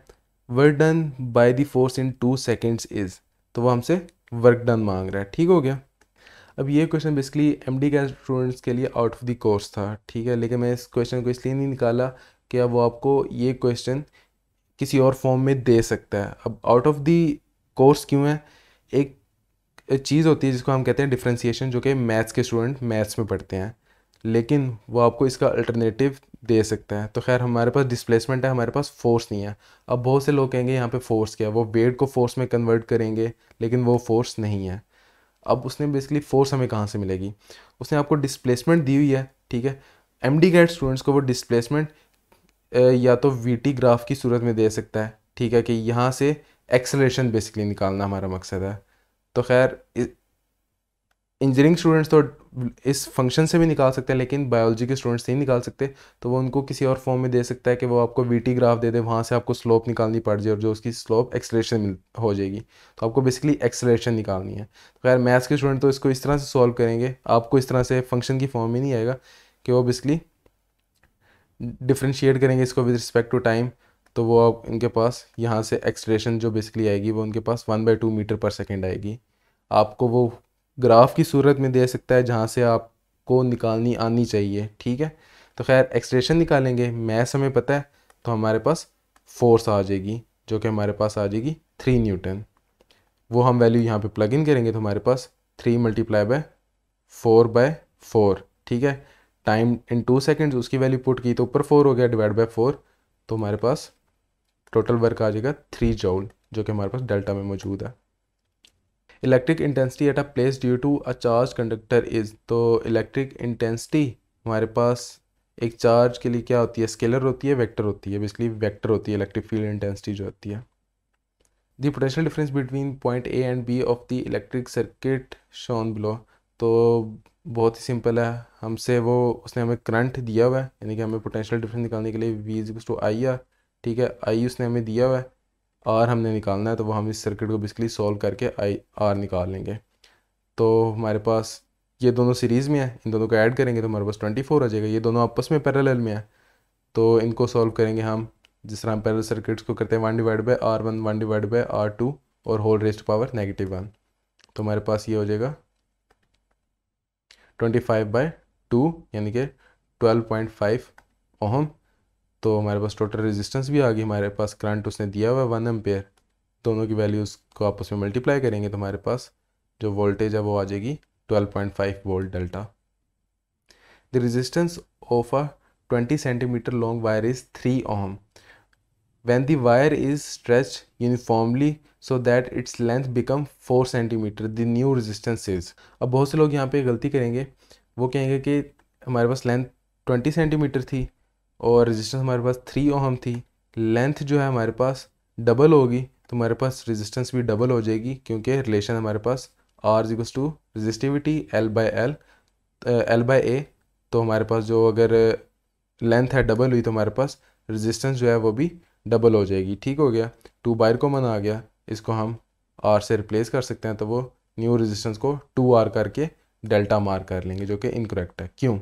work done by the force in two seconds is तो वो हमसे वर्क डन मांग रहा है ठीक हो गया अब ये क्वेश्चन बेसिकली एम डी के स्टूडेंट्स के लिए आउट ऑफ द कोर्स था ठीक है लेकिन मैं इस क्वेश्चन को इसलिए नहीं निकाला कि अब वो आपको ये क्वेश्चन किसी और फॉर्म में दे सकता है अब आउट ऑफ द कोर्स क्यों है एक चीज़ होती है जिसको हम कहते हैं डिफ्रेंसीशन जो कि मैथ्स के स्टूडेंट मैथ्स में पढ़ते हैं लेकिन वो आपको इसका अल्टरनेटिव दे सकता है तो खैर हमारे पास डिस्प्लेसमेंट है हमारे पास फोर्स नहीं है अब बहुत से लोग कहेंगे यहाँ पे फोर्स क्या है वो वेट को फोर्स में कन्वर्ट करेंगे लेकिन वो फोर्स नहीं है अब उसने बेसिकली फोर्स हमें कहाँ से मिलेगी उसने आपको डिस्प्लेसमेंट दी हुई है ठीक है एम डी ग्रेड स्टूडेंट्स को वो डिस्प्लेसमेंट या तो वी टी ग्राफ की सूरत में दे सकता है ठीक है कि यहाँ से एक्सलेशन बेसिकली निकालना हमारा मकसद है तो खैर इंजीनियरिंग स्टूडेंट्स तो इस फंक्शन से भी निकाल सकते हैं लेकिन बायोलॉजी के स्टूडेंट्स नहीं निकाल सकते तो वो उनको किसी और फॉर्म में दे सकता है कि वो आपको वी ग्राफ दे दे वहाँ से आपको स्लोप निकालनी पड़ जाए और जो उसकी स्लोप एक्सलेशन हो जाएगी तो आपको बेसिकली एक्सलेशन निकालनी है तो खैर मैथ्स के स्टूडेंट तो इसको इस तरह से सॉल्व करेंगे आपको इस तरह से फंक्शन की फॉर्म में नहीं आएगा कि वो बेसिकली डिफ्रेंशिएट करेंगे इसको विद रिस्पेक्ट टू टाइम तो वो आप इनके पास यहाँ से एक्सलेशन जो बेसिकली आएगी वो उनके पास one by two metre per second आएगी आपको वो ग्राफ की सूरत में दे सकता है जहाँ से आपको निकालनी आनी चाहिए ठीक है तो खैर एक्सट्रेशन निकालेंगे मैथ्स हमें पता है तो हमारे पास फोर्स आ जाएगी जो कि हमारे पास आ जाएगी थ्री न्यूटन वो हम वैल्यू यहाँ पे प्लग इन करेंगे तो हमारे पास three multiply by four by four ठीक है टाइम इन टू सेकेंड्स उसकी वैल्यू पुट की तो ऊपर फोर हो गया डिवाइड बाय फोर तो हमारे पास टोटल वर्क आ जाएगा थ्री जॉल जो कि हमारे पास डेल्टा में मौजूद है electric intensity at a place due to a charge conductor is तो इलेक्ट्रिक इंटेंसिटी हमारे पास एक चार्ज के लिए क्या होती है स्केलर होती है वेक्टर होती है बेसिकली वेक्टर होती है इलेक्ट्रिक फील्ड इंटेंसिटी जो होती है the potential difference between point A and B of the electric circuit shown below तो बहुत ही सिंपल है हमसे वो उसने हमें करंट दिया हुआ है यानी कि हमें पोटेंशियल डिफरेंस निकालने के लिए V is to I R ठीक है आई उसने हमें दिया हुआ है आर हमने निकालना है तो वो हम इस सर्किट को बेसिकली सॉल्व करके आई आर निकाल लेंगे तो हमारे पास ये दोनों सीरीज़ में है इन दोनों को ऐड करेंगे तो हमारे पास ट्वेंटी फोर आ जाएगा ये दोनों आपस में पैरेलल में है तो इनको सॉल्व करेंगे हम जिस तरह हम पैरल सर्किट्स को करते हैं one divide by R one one divide by R two और whole raised power negative one तो हमारे पास ये हो जाएगा ट्वेंटी फाइव बाई टू यानी कि ट्वेल्व पॉइंट फाइव ओहम तो हमारे पास टोटल रेजिस्टेंस भी आ गई हमारे पास करंट उसने दिया हुआ है वन एम्पेयर दोनों की वैल्यूज़ को आपस में मल्टीप्लाई करेंगे तो हमारे पास जो वोल्टेज है वो आ जाएगी 12.5 volt delta the resistance of a 20 centimetre long wire is 3 ohm when the wire is stretch uniformly so that its length become 4 centimetre the new resistance is अब बहुत से लोग यहाँ पे गलती करेंगे वो कहेंगे कि हमारे पास लेंथ 20 सेंटीमीटर थी और रेजिस्टेंस हमारे पास थ्री ओहम थी लेंथ जो है हमारे पास डबल होगी तो हमारे पास रेजिस्टेंस भी डबल हो जाएगी क्योंकि रिलेशन हमारे पास R equals to resistivity L by L L by A तो हमारे पास जो अगर लेंथ है डबल हुई तो हमारे पास रेजिस्टेंस जो है वो भी डबल हो जाएगी ठीक हो गया टू बायर कॉमन आ गया इसको हम आर से रिप्लेस कर सकते हैं तो वो न्यू रेजिस्टेंस को टू आर करके डेल्टा मार कर लेंगे जो कि इनकरेक्ट है क्यों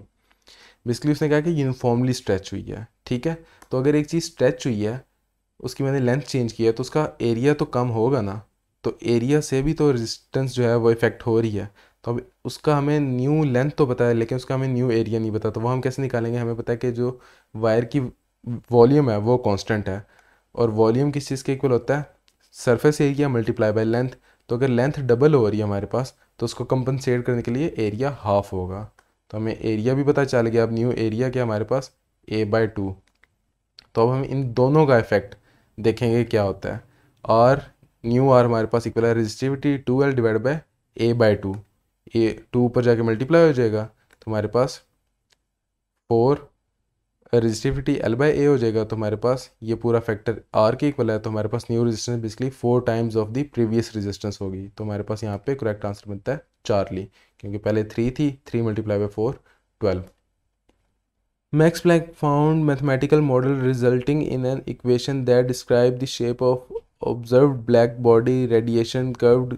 बेसिकली उसने कहा कि यूनिफॉर्मली स्ट्रेच हुई है ठीक है तो अगर एक चीज़ स्ट्रेच हुई है उसकी मैंने लेंथ चेंज किया है तो उसका एरिया तो कम होगा ना तो एरिया से भी तो रेजिस्टेंस जो है वो इफेक्ट हो रही है तो अब उसका हमें न्यू लेंथ तो पता है लेकिन उसका हमें न्यू एरिया नहीं पता तो वो हम कैसे निकालेंगे हमें पता है कि जो वायर की वॉल्यूम है वो कांस्टेंट है और वॉल्यूम किस चीज़ के इक्वल होता है surface area multiply by length तो अगर लेंथ डबल हो रही है हमारे पास तो उसको कंपनसेट करने के लिए एरिया हाफ होगा तो हमें एरिया भी पता चल गया अब न्यू एरिया क्या हमारे पास ए बाई टू तो अब हम इन दोनों का इफेक्ट देखेंगे क्या होता है आर न्यू आर हमारे पास इक्वल है resistivity two L divide by A by two A two ऊपर जाके मल्टीप्लाई हो जाएगा तो हमारे पास four resistivity L by A हो जाएगा तो हमारे पास ये पूरा फैक्टर आर के इक्वल है तो हमारे पास new resistance basically four times of the previous resistance होगी तो हमारे पास यहाँ पे करेक्ट आंसर बनता है चार्ली क्योंकि पहले थ्री थी three multiply by four twelve Max Planck found mathematical model resulting in an equation that describe the shape of observe black body radiation curved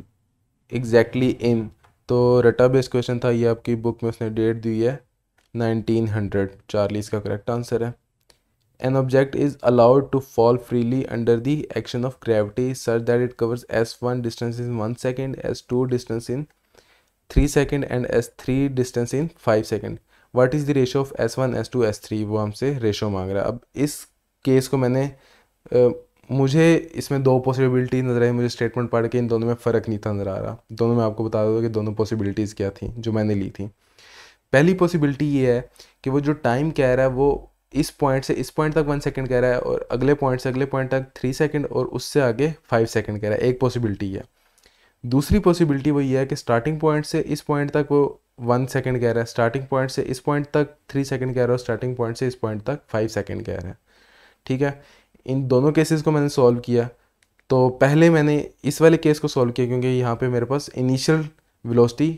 exactly in तो रटा बेस्ड क्वेश्चन था ये आपकी बुक में उसने डेट दी है नाइनटीन हंड्रेड चार्ली इसका करेक्ट आंसर है an object is allowed to fall freely under the action of gravity such that it covers S one distance in one second S two distance in three second and S three distance in five second what is the ratio of S one S two S three वो हमसे ratio मांग रहा है अब इस case को मैंने आ, मुझे इसमें दो पॉसिबिलिटी नज़र आई मुझे स्टेटमेंट पढ़ के इन दोनों में फ़र्क नहीं था नज़र आ रहा दोनों में आपको बता दूँ कि दोनों पॉसिबिलिटीज़ क्या थी जो मैंने ली थी पहली पॉसिबिलिटी ये है कि वो जो टाइम कह रहा है वो इस पॉइंट से इस पॉइंट तक वन सेकंड कह रहा है और अगले पॉइंट से अगले पॉइंट तक थ्री सेकंड और उससे आगे फाइव सेकंड कह रहा है एक पॉसिबिलिटी है दूसरी पॉसिबिलिटी वो ये है कि स्टार्टिंग पॉइंट से इस पॉइंट तक वो वन सेकेंड कह रहा है स्टार्टिंग पॉइंट से इस पॉइंट तक थ्री सेकेंड कह रहा है स्टार्टिंग पॉइंट से इस पॉइंट तक फाइव सेकेंड कह रहा है ठीक है इन दोनों केसेस को मैंने सॉल्व किया तो पहले मैंने इस वाले केस को सॉल्व किया क्योंकि यहाँ पे मेरे पास इनिशियल वेलोसिटी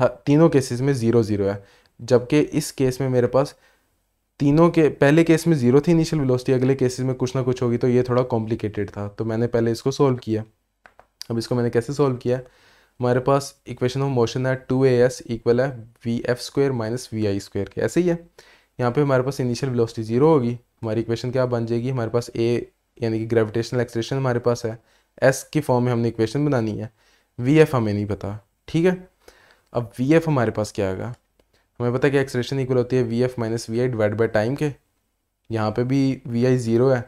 हाँ, तीनों केसेस में ज़ीरो ज़ीरो है जबकि इस केस में मेरे पास तीनों के पहले केस में ज़ीरो थी इनिशियल वेलोसिटी अगले केसेस में कुछ ना कुछ होगी तो ये थोड़ा कॉम्प्लिकेटेड था तो मैंने पहले इसको सोल्व किया अब इसको मैंने कैसे सोल्व किया हमारे पास इक्वेशन ऑफ मोशन है टू ए एस इक्वल है V F square minus V I square के ऐसे ही है यहाँ पे हमारे पास इनिशियल वेलोसिटी जीरो होगी हमारी इक्वेशन क्या बन जाएगी हमारे पास ए यानी कि ग्रेविटेशनल एक्सलेशन हमारे पास है एस की फॉर्म में हमने इक्वेशन बनानी है वी एफ हमें नहीं पता ठीक है अब वी एफ हमारे पास क्या आएगा हमें पता है कि एक्सलेशन इक्वल होती है V F minus V I divide by time के यहाँ पे भी वी आई ज़ीरो है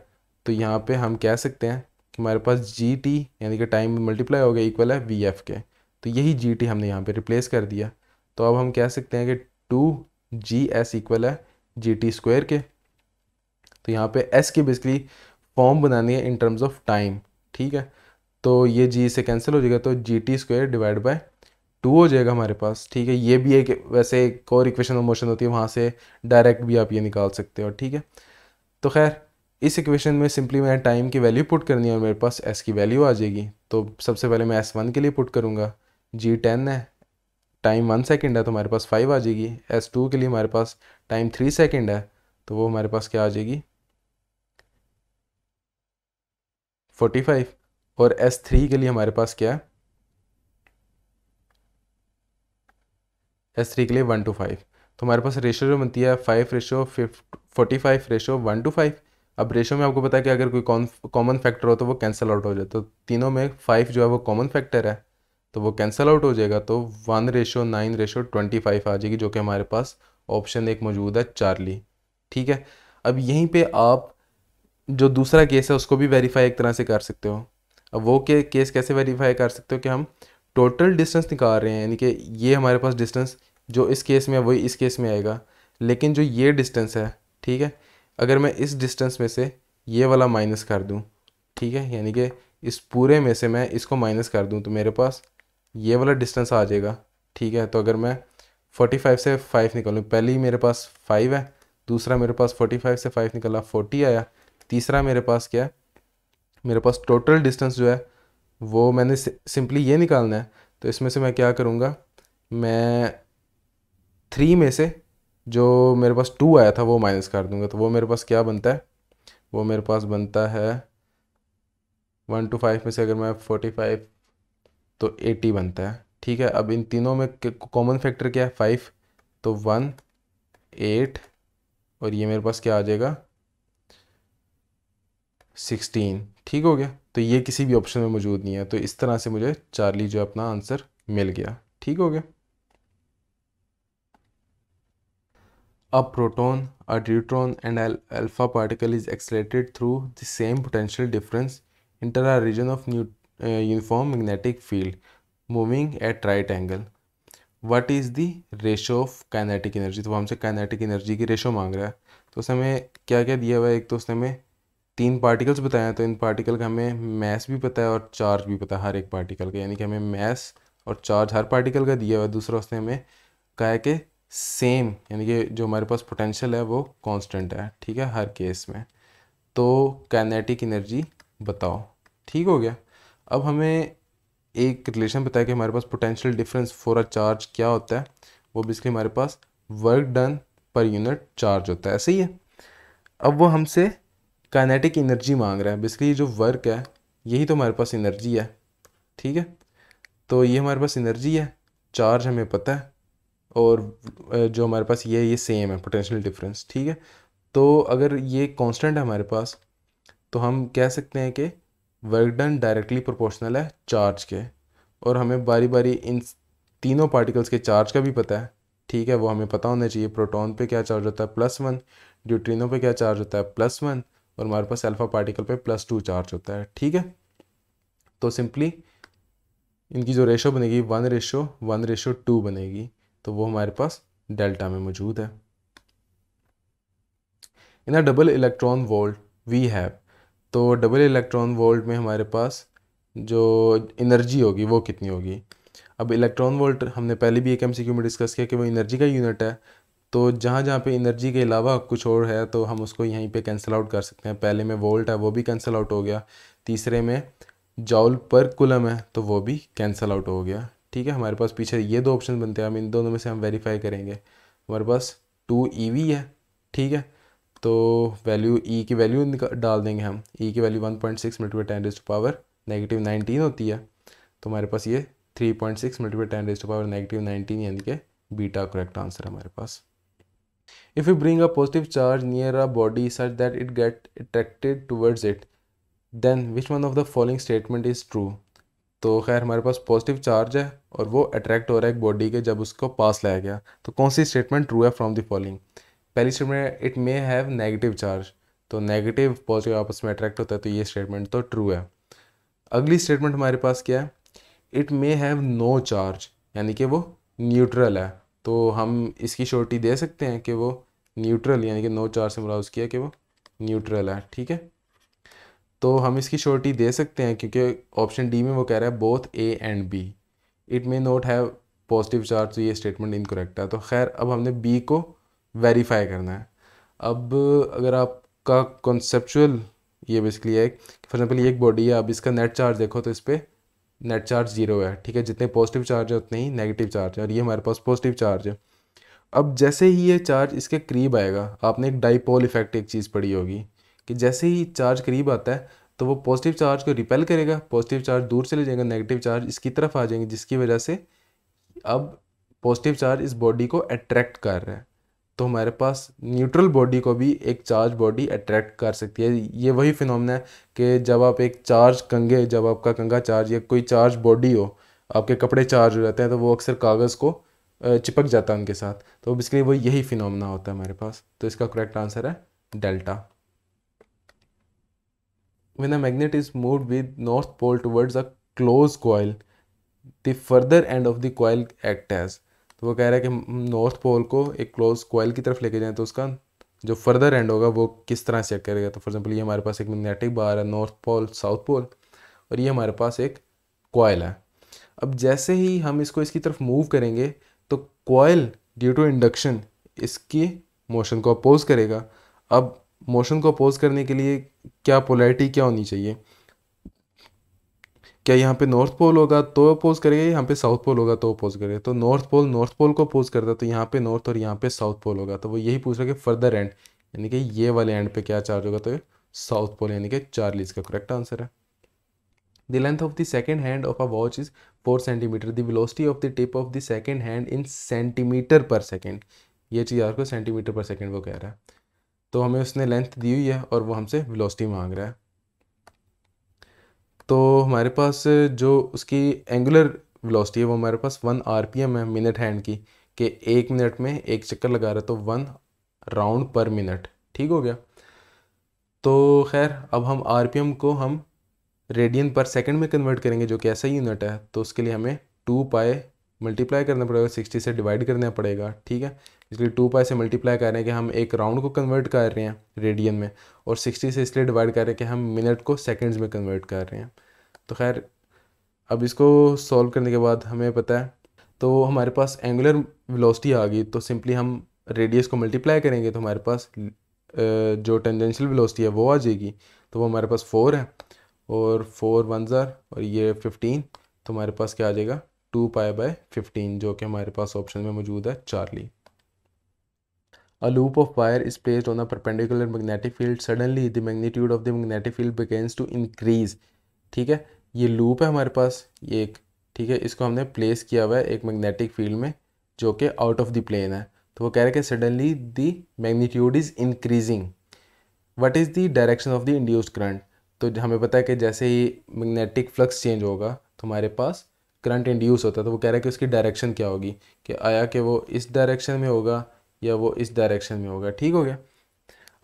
तो यहाँ पे हम कह सकते हैं कि हमारे पास जी टी यानी कि टाइम मल्टीप्लाई हो गया इक्वल है वी एफ के तो यही जी टी हमने यहाँ पे रिप्लेस कर दिया तो अब हम कह सकते हैं कि टू जी एस इक्वल है जी टी स्क्वायर के तो यहाँ पे एस की बेसिकली फॉर्म बनानी है इन टर्म्स ऑफ टाइम ठीक है तो ये जी से कैंसिल हो जाएगा तो G T square divide by two हो जाएगा हमारे पास ठीक है ये भी एक वैसे एक और इक्वेशन ऑफ मोशन होती है वहाँ से डायरेक्ट भी आप ये निकाल सकते हो ठीक है तो खैर इस इक्वेशन में सिंपली मैंने टाइम की वैल्यू पुट करनी है और मेरे पास एस की वैल्यू आ जाएगी तो सबसे पहले मैं एस वन के लिए पुट करूँगा जी टेन है टाइम वन सेकेंड है तो हमारे पास फाइव आ जाएगी एस टू के लिए हमारे पास टाइम थ्री सेकेंड है तो वो हमारे पास क्या आ जाएगी फोर्टी फाइव और एस थ्री के लिए हमारे पास क्या है एस थ्री के लिए वन टू फाइव तो हमारे पास रेशो जो बनती है five ratio forty five ratio one two five अब रेशो में आपको पता है कि अगर कोई कॉमन फैक्टर हो तो वो कैंसिल आउट हो जाए तो तीनों में फाइव जो है वो कॉमन फैक्टर है तो वो कैंसिल आउट हो जाएगा तो one ratio nine ratio twenty five आ जाएगी जो कि हमारे पास ऑप्शन एक मौजूद है चार्ली ठीक है अब यहीं पे आप जो दूसरा केस है उसको भी वेरीफाई एक तरह से कर सकते हो अब वो के केस कैसे वेरीफाई कर सकते हो कि हम टोटल डिस्टेंस निकाल रहे हैं यानी कि ये हमारे पास डिस्टेंस जो इस केस में है वही इस केस में आएगा लेकिन जो ये डिस्टेंस है ठीक है अगर मैं इस डिस्टेंस में से ये वाला माइनस कर दूँ ठीक है यानी कि इस पूरे में से मैं इसको माइनस कर दूँ तो मेरे पास ये वाला डिस्टेंस आ जाएगा ठीक है तो अगर मैं 45 से 5 निकालूँ पहली मेरे पास 5 है दूसरा मेरे पास 45 से 5 निकला 40 आया तीसरा मेरे पास क्या है मेरे पास टोटल डिस्टेंस जो है वो मैंने सिंपली ये निकालना है तो इसमें से मैं क्या करूँगा मैं थ्री में से जो मेरे पास टू आया था वो माइनस कर दूंगा तो वो मेरे पास क्या बनता है वो मेरे पास बनता है वन टू फाइव में से अगर मैं फोर्टी फाइव तो एटी बनता है ठीक है अब इन तीनों में कॉमन फैक्टर क्या है फाइव तो वन एट और ये मेरे पास क्या आ जाएगा सिक्सटीन ठीक हो गया तो ये किसी भी ऑप्शन में मौजूद नहीं है तो इस तरह से मुझे चार्ली जो अपना आंसर मिल गया ठीक हो गया अब proton a deuteron and alpha particle is accelerated through the same potential difference enter a region of new uniform magnetic field moving at right angle what is the ratio of kinetic energy तो वो हमसे kinetic energy की ratio मांग रहा है तो उस हमें क्या क्या दिया हुआ है एक तो उसने हमें तीन पार्टिकल्स बताए हैं तो इन पार्टिकल का हमें मैस भी पता है और चार्ज भी पता है हर एक पार्टिकल का यानी कि हमें मैस और चार्ज हर पार्टिकल का दिया हुआ है दूसरा उसने हमें कहा है कि सेम यानी कि जो हमारे पास पोटेंशियल है वो कांस्टेंट है ठीक है हर केस में तो कैनेटिक एनर्जी बताओ ठीक हो गया अब हमें एक रिलेशन बताया कि हमारे पास potential difference for a charge क्या होता है वो बेसिकली हमारे पास work done per unit charge होता है ऐसे ही है अब वो हमसे काइनेटिक एनर्जी मांग रहा है बेसिकली जो वर्क है यही तो हमारे पास एनर्जी है ठीक है तो ये हमारे पास एनर्जी है चार्ज हमें पता है और जो हमारे पास ये है ये सेम है पोटेंशियल डिफरेंस ठीक है तो अगर ये कांस्टेंट है हमारे पास तो हम कह सकते हैं कि वर्क डन डायरेक्टली प्रोपोर्शनल है चार्ज के और हमें बारी बारी इन तीनों पार्टिकल्स के चार्ज का भी पता है ठीक है वो हमें पता होना चाहिए प्रोटॉन पे क्या चार्ज होता है प्लस वन ड्यूट्रीनो पे क्या चार्ज होता है प्लस वन और हमारे पास अल्फ़ा पार्टिकल पे प्लस टू चार्ज होता है ठीक है तो सिंपली इनकी जो रेशो बनेगी one ratio one ratio two बनेगी तो वो हमारे पास डेल्टा में मौजूद है in double electron volt we have तो डबल इलेक्ट्रॉन वोल्ट में हमारे पास जो एनर्जी होगी वो कितनी होगी अब इलेक्ट्रॉन वोल्ट हमने पहले भी एक एमसीक्यू में डिस्कस किया कि वो एनर्जी का यूनिट है तो जहाँ जहाँ पे एनर्जी के अलावा कुछ और है तो हम उसको यहीं पे कैंसिल आउट कर सकते हैं पहले में वोल्ट है वो भी कैंसिल आउट हो गया तीसरे में जाउल पर कुलम है तो वो भी कैंसिल आउट हो गया ठीक है हमारे पास पीछे ये दो ऑप्शन बनते हैं हम इन दोनों में से हम वेरीफाई करेंगे हमारे पास टू ई वी है ठीक है तो वैल्यू ई e की वैल्यू डाल देंगे हम ई e की value one point six minute ten raise to power negative nineteen होती है तो हमारे पास ये three point six minute ten raise to power negative nineteen यानी कि बीटा करेक्ट आंसर है हमारे पास If you bring a positive charge near a body such that it get attracted towards it, then which one of the following statement is true? तो खैर हमारे पास positive charge है और वो अट्रैक्ट हो रहा है एक बॉडी के जब उसको पास लाया गया तो कौन सी स्टेटमेंट ट्रू है फ्रॉम द फॉलोइंग पहली statement it may have negative charge तो नेगेटिव पॉजिटिव आपस में अट्रैक्ट होता है तो ये स्टेटमेंट तो ट्रू है अगली स्टेटमेंट हमारे पास क्या है it may have no charge यानी कि वो न्यूट्रल है तो हम इसकी शोर्टी दे सकते हैं कि वो न्यूट्रल यानी कि नो चार्ज से मुराउज किया कि वो न्यूट्रल है ठीक है तो हम इसकी शोर्टी दे सकते हैं क्योंकि ऑप्शन डी में वो कह रहा है both A and B it may not have positive charge तो ये स्टेटमेंट इनकोरेक्ट है तो खैर अब हमने बी को वेरीफाई करना है अब अगर आपका कॉन्सेपचुअल ये बेसिकली है फॉर एग्जाम्पल ये एक बॉडी है अब इसका नेट चार्ज देखो तो इस पर नेट चार्ज जीरो है ठीक है जितने पॉजिटिव चार्ज है उतने ही नेगेटिव चार्ज है और ये हमारे पास पॉजिटिव चार्ज है अब जैसे ही ये चार्ज इसके करीब आएगा आपने एक डाइपोल इफेक्ट एक चीज़ पढ़ी होगी कि जैसे ही चार्ज करीब आता है तो वो पॉजिटिव चार्ज को रिपेल करेगा पॉजिटिव चार्ज दूर चले जाएगा नेगेटिव चार्ज इसकी तरफ आ जाएंगे जिसकी वजह से अब पॉजिटिव चार्ज इस बॉडी को अट्रैक्ट कर रहा है तो हमारे पास न्यूट्रल बॉडी को भी एक चार्ज बॉडी अट्रैक्ट कर सकती है ये वही फिनोमेना है कि जब आप एक चार्ज कंगे जब आपका कंगा चार्ज या कोई चार्ज बॉडी हो आपके कपड़े चार्ज हो जाते हैं तो वो अक्सर कागज़ को चिपक जाता है उनके साथ तो बेसिकली वो यही फिनोमेना होता है हमारे पास तो इसका करेक्ट आंसर है delta when a magnet is move with north pole towards a close coil the further end of the coil act as तो वो कह रहा है कि नॉर्थ पोल को एक क्लोज कोयल की तरफ लेके जाएँ तो उसका जो फर्दर एंड होगा वो किस तरह चेक करेगा तो फॉर एग्जांपल ये हमारे पास एक मैग्नेटिक बार है नॉर्थ पोल साउथ पोल और ये हमारे पास एक कोयल है अब जैसे ही हम इसको इसकी तरफ मूव करेंगे तो कोयल ड्यू टू इंडक्शन इसकी मोशन को अपोज करेगा अब मोशन को अपोज करने के लिए क्या पोलैरिटी क्या होनी चाहिए क्या यहाँ पे नॉर्थ पोल होगा तो अपोज करेगा यहाँ पे साउथ पोल होगा तो अपोज करेगा तो नॉर्थ पोल नॉर्थ पोल को अपोज करता है तो यहाँ पे नॉर्थ और यहाँ पे साउथ पोल होगा तो वो यही पूछ रहा है कि फर्दर एंड यानी कि ये वाले एंड पे क्या चार्ज होगा तो साउथ पोल यानी कि चार्लीज का करेक्ट आंसर है the length of the second hand of a watch is four centimeter velocity of the tip of the second hand in centimeter per second ये चीज़ आपको सेंटीमीटर पर सेकेंड वो कह रहा है तो हमें उसने लेंथ दी हुई है और वो हमसे विलोसिटी मांग रहा है तो हमारे पास जो उसकी एंगुलर वेलोसिटी है वो हमारे पास वन आर पी एम है मिनट हैंड की कि एक मिनट में एक चक्कर लगा रहा है तो वन राउंड पर मिनट ठीक हो गया तो खैर अब हम आर पी एम को हम रेडियन पर सेकंड में कन्वर्ट करेंगे जो कि ऐसा ही यूनिट है तो उसके लिए हमें टू पाए मल्टीप्लाई करना पड़ेगा सिक्सटी से डिवाइड करना पड़ेगा ठीक है इसलिए टू पाई से मल्टीप्लाई कर रहे हैं कि हम एक राउंड को कन्वर्ट कर रहे हैं रेडियन में और सिक्सटी से इसलिए डिवाइड कर रहे हैं कि हम मिनट को सेकेंड्स में कन्वर्ट कर रहे हैं तो खैर अब इसको सॉल्व करने के बाद हमें पता है तो हमारे पास एंगुलर वेलोसिटी आ गई तो सिंपली हम रेडियस को मल्टीप्लाई करेंगे तो हमारे पास जो टेंजेंशियल वेलोसिटी है वो आ जाएगी तो वो हमारे पास फोर है और फोर वन ज़ार और ये फिफ्टीन तो हमारे पास क्या आ जाएगा टू पाई बाय फिफ्टीन जो कि हमारे पास ऑप्शन में मौजूद है Charlie A loop of wire is placed on a perpendicular magnetic field. Suddenly the magnitude of the magnetic field begins to increase. ठीक है ये लूप है हमारे पास ये एक ठीक है इसको हमने प्लेस किया हुआ है एक मैग्नेटिक फील्ड में जो कि आउट ऑफ द प्लेन है तो वो कह रहे हैं कि suddenly the magnitude is increasing what is the direction of the induce current तो हमें पता है कि जैसे ही मैग्नेटिक फ्लक्स चेंज होगा तो हमारे पास करंट इंड्यूस होता है तो वो कह रहा है कि उसकी डायरेक्शन क्या होगी कि आया कि वो इस डायरेक्शन में होगा या वो इस डायरेक्शन में होगा ठीक हो गया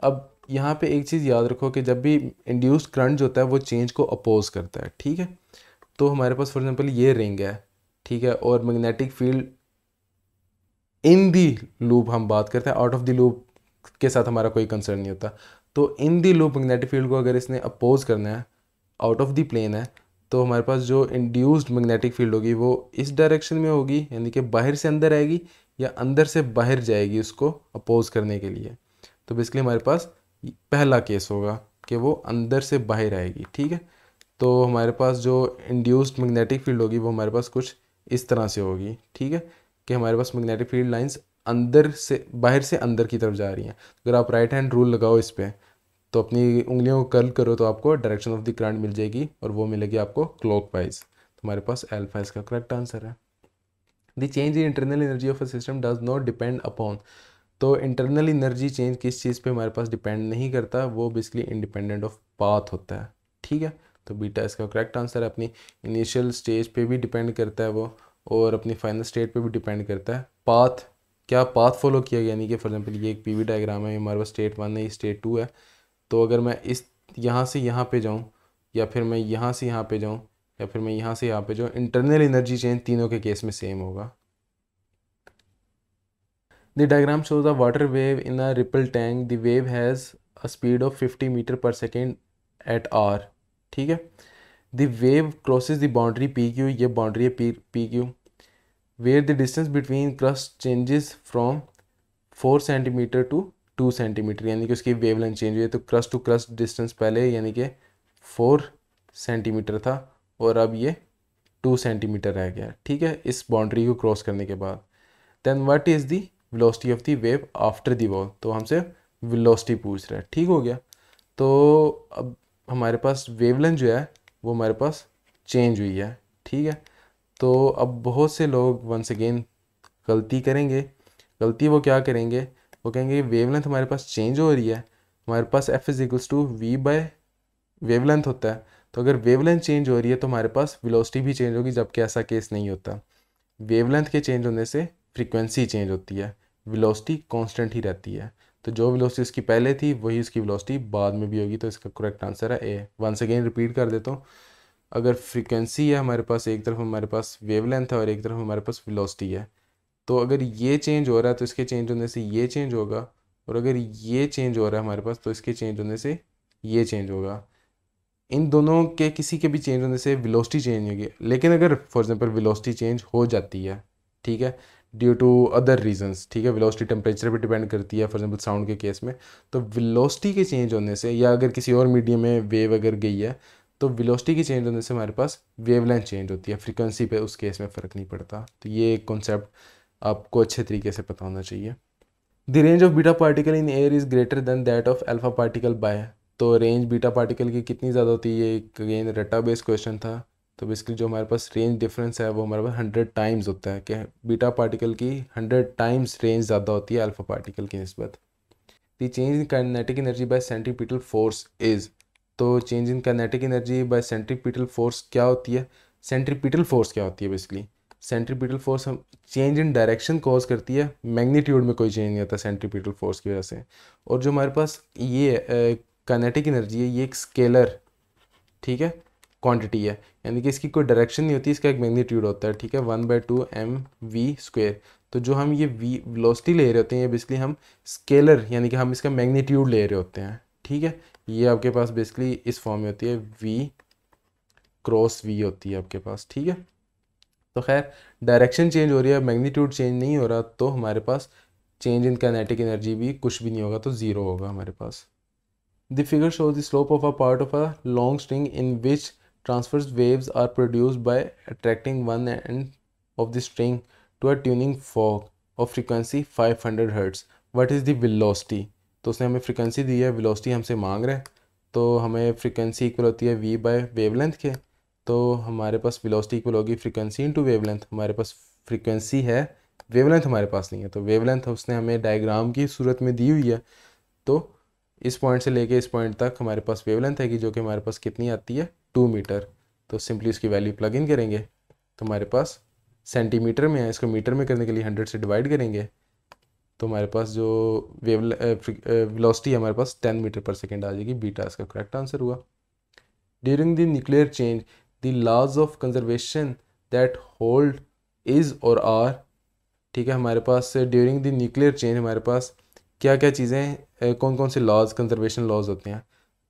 अब यहाँ पे एक चीज़ याद रखो कि जब भी इंड्यूस करंट जो होता है वो चेंज को अपोज करता है ठीक है तो हमारे पास फॉर एग्जांपल ये रिंग है ठीक है और magnetic field in the loop हम बात करते हैं आउट ऑफ द लूप के साथ हमारा कोई कंसर्न नहीं होता तो in the loop magnetic field को अगर इसने अपोज करना है आउट ऑफ दी प्लेन है तो हमारे पास जो इंड्यूस्ड मैग्नेटिक फील्ड होगी वो इस डायरेक्शन में होगी यानी कि बाहर से अंदर आएगी या अंदर से बाहर जाएगी उसको अपोज करने के लिए तो बेसिकली हमारे पास पहला केस होगा कि वो अंदर से बाहर आएगी ठीक है तो हमारे पास जो इंड्यूस्ड मैग्नेटिक फील्ड होगी वो हमारे पास कुछ इस तरह से होगी ठीक है कि हमारे पास मैग्नेटिक फील्ड लाइंस अंदर से बाहर से अंदर की तरफ जा रही हैं अगर आप राइट हैंड रूल लगाओ इस पर तो अपनी उंगलियों को कर्ल करो तो आपको डायरेक्शन ऑफ द करंट मिल जाएगी और वो मिलेगी आपको क्लॉक वाइज तो हमारे पास एल्फाइज का करेक्ट आंसर है the change in internal energy of a system does not depend upon तो इंटरनल एनर्जी चेंज किस चीज़ पे हमारे पास डिपेंड नहीं करता वो बेसिकली इंडिपेंडेंट ऑफ पाथ होता है ठीक है तो बीटा इसका करेक्ट आंसर है अपनी इनिशियल स्टेज पे भी डिपेंड करता है वो और अपनी फाइनल स्टेट पे भी डिपेंड करता है पाथ क्या पाथ फॉलो किया गया यानी कि फॉर एग्जाम्पल ये एक पी डायग्राम है हमारे पास स्टेट वन है ये स्टेट टू है तो अगर मैं इस यहाँ से यहाँ पर जाऊँ या फिर मैं यहाँ से यहाँ पर जाऊँ या फिर मैं यहाँ से यहाँ पे जो इंटरनल एनर्जी चेंज तीनों के केस में सेम होगा the diagram shows a water wave in a ripple tank the wave has a speed of 50 meter per second at R ठीक है the wave crosses the boundary P Q ये boundary है P P Q where the distance between crests changes from four centimeter to two centimeter यानी कि उसकी wave length change हुई है तो क्रस टू क्रस डिस्टेंस पहले यानी कि फोर सेंटीमीटर था और अब ये टू सेंटीमीटर रह गया ठीक है इस बाउंड्री को क्रॉस करने के बाद then what is the velocity of the wave after the wall तो हमसे वेलोसिटी पूछ रहा है ठीक हो गया तो अब हमारे पास वेवलेंथ जो है वो हमारे पास चेंज हुई है ठीक है तो अब बहुत से लोग वंस अगेन गलती करेंगे गलती वो क्या करेंगे वो कहेंगे वेवलेंथ हमारे पास चेंज हो रही है हमारे पास F is equals to V by wavelength होता है तो अगर वेवलेंथ चेंज हो रही है तो हमारे पास विलोसिटी भी चेंज होगी जबकि ऐसा केस नहीं होता वेवलेंथ के चेंज होने से फ्रीक्वेंसी चेंज होती है विलोसिटी कांस्टेंट ही रहती है तो जो विलोसिटी उसकी पहले थी वही उसकी विलोसिटी बाद में भी होगी तो इसका करेक्ट आंसर है ए वंस अगेन रिपीट कर देता हूँ अगर फ्रीक्वेंसी है हमारे पास एक तरफ हमारे पास वेवलेंथ है और एक तरफ हमारे पास विलोसिटी है तो अगर ये चेंज हो रहा है तो इसके चेंज होने से ये चेंज होगा और अगर ये चेंज हो रहा है हमारे पास तो इसके चेंज होने से ये चेंज होगा इन दोनों के किसी के भी चेंज होने से विलोसिटी चेंज नहीं होगी लेकिन अगर फॉर एग्ज़ाम्पल विलोसिटी चेंज हो जाती है ठीक है ड्यू टू अदर रीजंस ठीक है विलोसिटी टेम्परेचर पे डिपेंड करती है फॉर एग्जांपल साउंड के केस में तो विलोसिटी के चेंज होने से या अगर किसी और मीडियम में वेव अगर गई है तो विलोसिटी के चेंज होने से हमारे पास वेवलेंथ चेंज होती है फ्रीक्वेंसी पे उस केस में फ़र्क नहीं पड़ता तो ये एक कॉन्सेप्ट आपको अच्छे तरीके से पता होना चाहिए the range of beta particle in air is greater than that of alpha particle by तो रेंज बीटा पार्टिकल की कितनी ज़्यादा होती है ये एक अगेन रटा बेस्ड क्वेश्चन था तो बेसिकली जो हमारे पास रेंज डिफरेंस है वो हमारे पास हंड्रेड टाइम्स होता है कि बीटा पार्टिकल की हंड्रेड टाइम्स रेंज ज़्यादा होती है अल्फा पार्टिकल की नस्बत the change in kinetic energy by centripetal force is तो change in kinetic energy by centripetal force क्या होती है सेंट्रीपिटल फोर्स क्या होती है बेसिकली सेंट्रीपिटल फोर्स हम चेंज इन डायरेक्शन कॉज करती है मैग्नीट्यूड में कोई चेंज नहीं आता सेंट्रीपिटल फोर्स की वजह से और जो हमारे पास ये कनेटिक एनर्जी है ये एक स्केलर ठीक है क्वांटिटी है यानी कि इसकी कोई डायरेक्शन नहीं होती इसका एक मैग्नीट्यूड होता है ठीक है one by two M V square तो जो हम ये वी वेलोसिटी ले रहे होते हैं ये बेसिकली हम स्केलर यानी कि हम इसका मैग्नीट्यूड ले रहे होते हैं ठीक है ये आपके पास बेसिकली इस फॉर्म में होती है वी क्रॉस वी होती है आपके पास ठीक है तो खैर डायरेक्शन चेंज हो रही है मैग्नीट्यूड चेंज नहीं हो रहा तो हमारे पास चेंज इन कैनेटिक एनर्जी भी कुछ भी नहीं होगा तो ज़ीरो होगा हमारे पास The figure shows the slope of a part of a long string in which transverse waves are produced by attracting one end of the string to a tuning fork of frequency 500 hertz. What is the velocity? तो उसने हमें frequency दी है velocity हमसे मांग रहा है तो हमें फ्रीक्वेंसी इक्वल होती है वी बाय वेवलेंथ के तो हमारे पास वेलोसिटी इक्वल होगी फ्रीक्वेंसी इनटू वेवलेंथ हमारे पास फ्रीक्वेंसी है वेवलेंथ हमारे पास नहीं है तो वेवलेंथ उसने हमें डायग्राम की सूरत में दी हुई है तो इस पॉइंट से लेके इस पॉइंट तक हमारे पास वेवलेंथ है कि जो कि हमारे पास कितनी आती है टू मीटर तो सिंपली उसकी वैल्यू प्लग इन करेंगे तो हमारे पास सेंटीमीटर में है इसको मीटर में करने के लिए हंड्रेड से डिवाइड करेंगे तो हमारे पास जो वेव वेलोसिटी है हमारे पास टेन मीटर पर सेकेंड आ जाएगी बीटा इसका करेक्ट आंसर हुआ during the nuclear change the laws of conservation that hold is or are ठीक है हमारे पास ड्यूरिंग द न्यूक्लियर चेंज हमारे पास क्या क्या चीज़ें कौन कौन से लॉज कंजर्वेशन लॉज होते हैं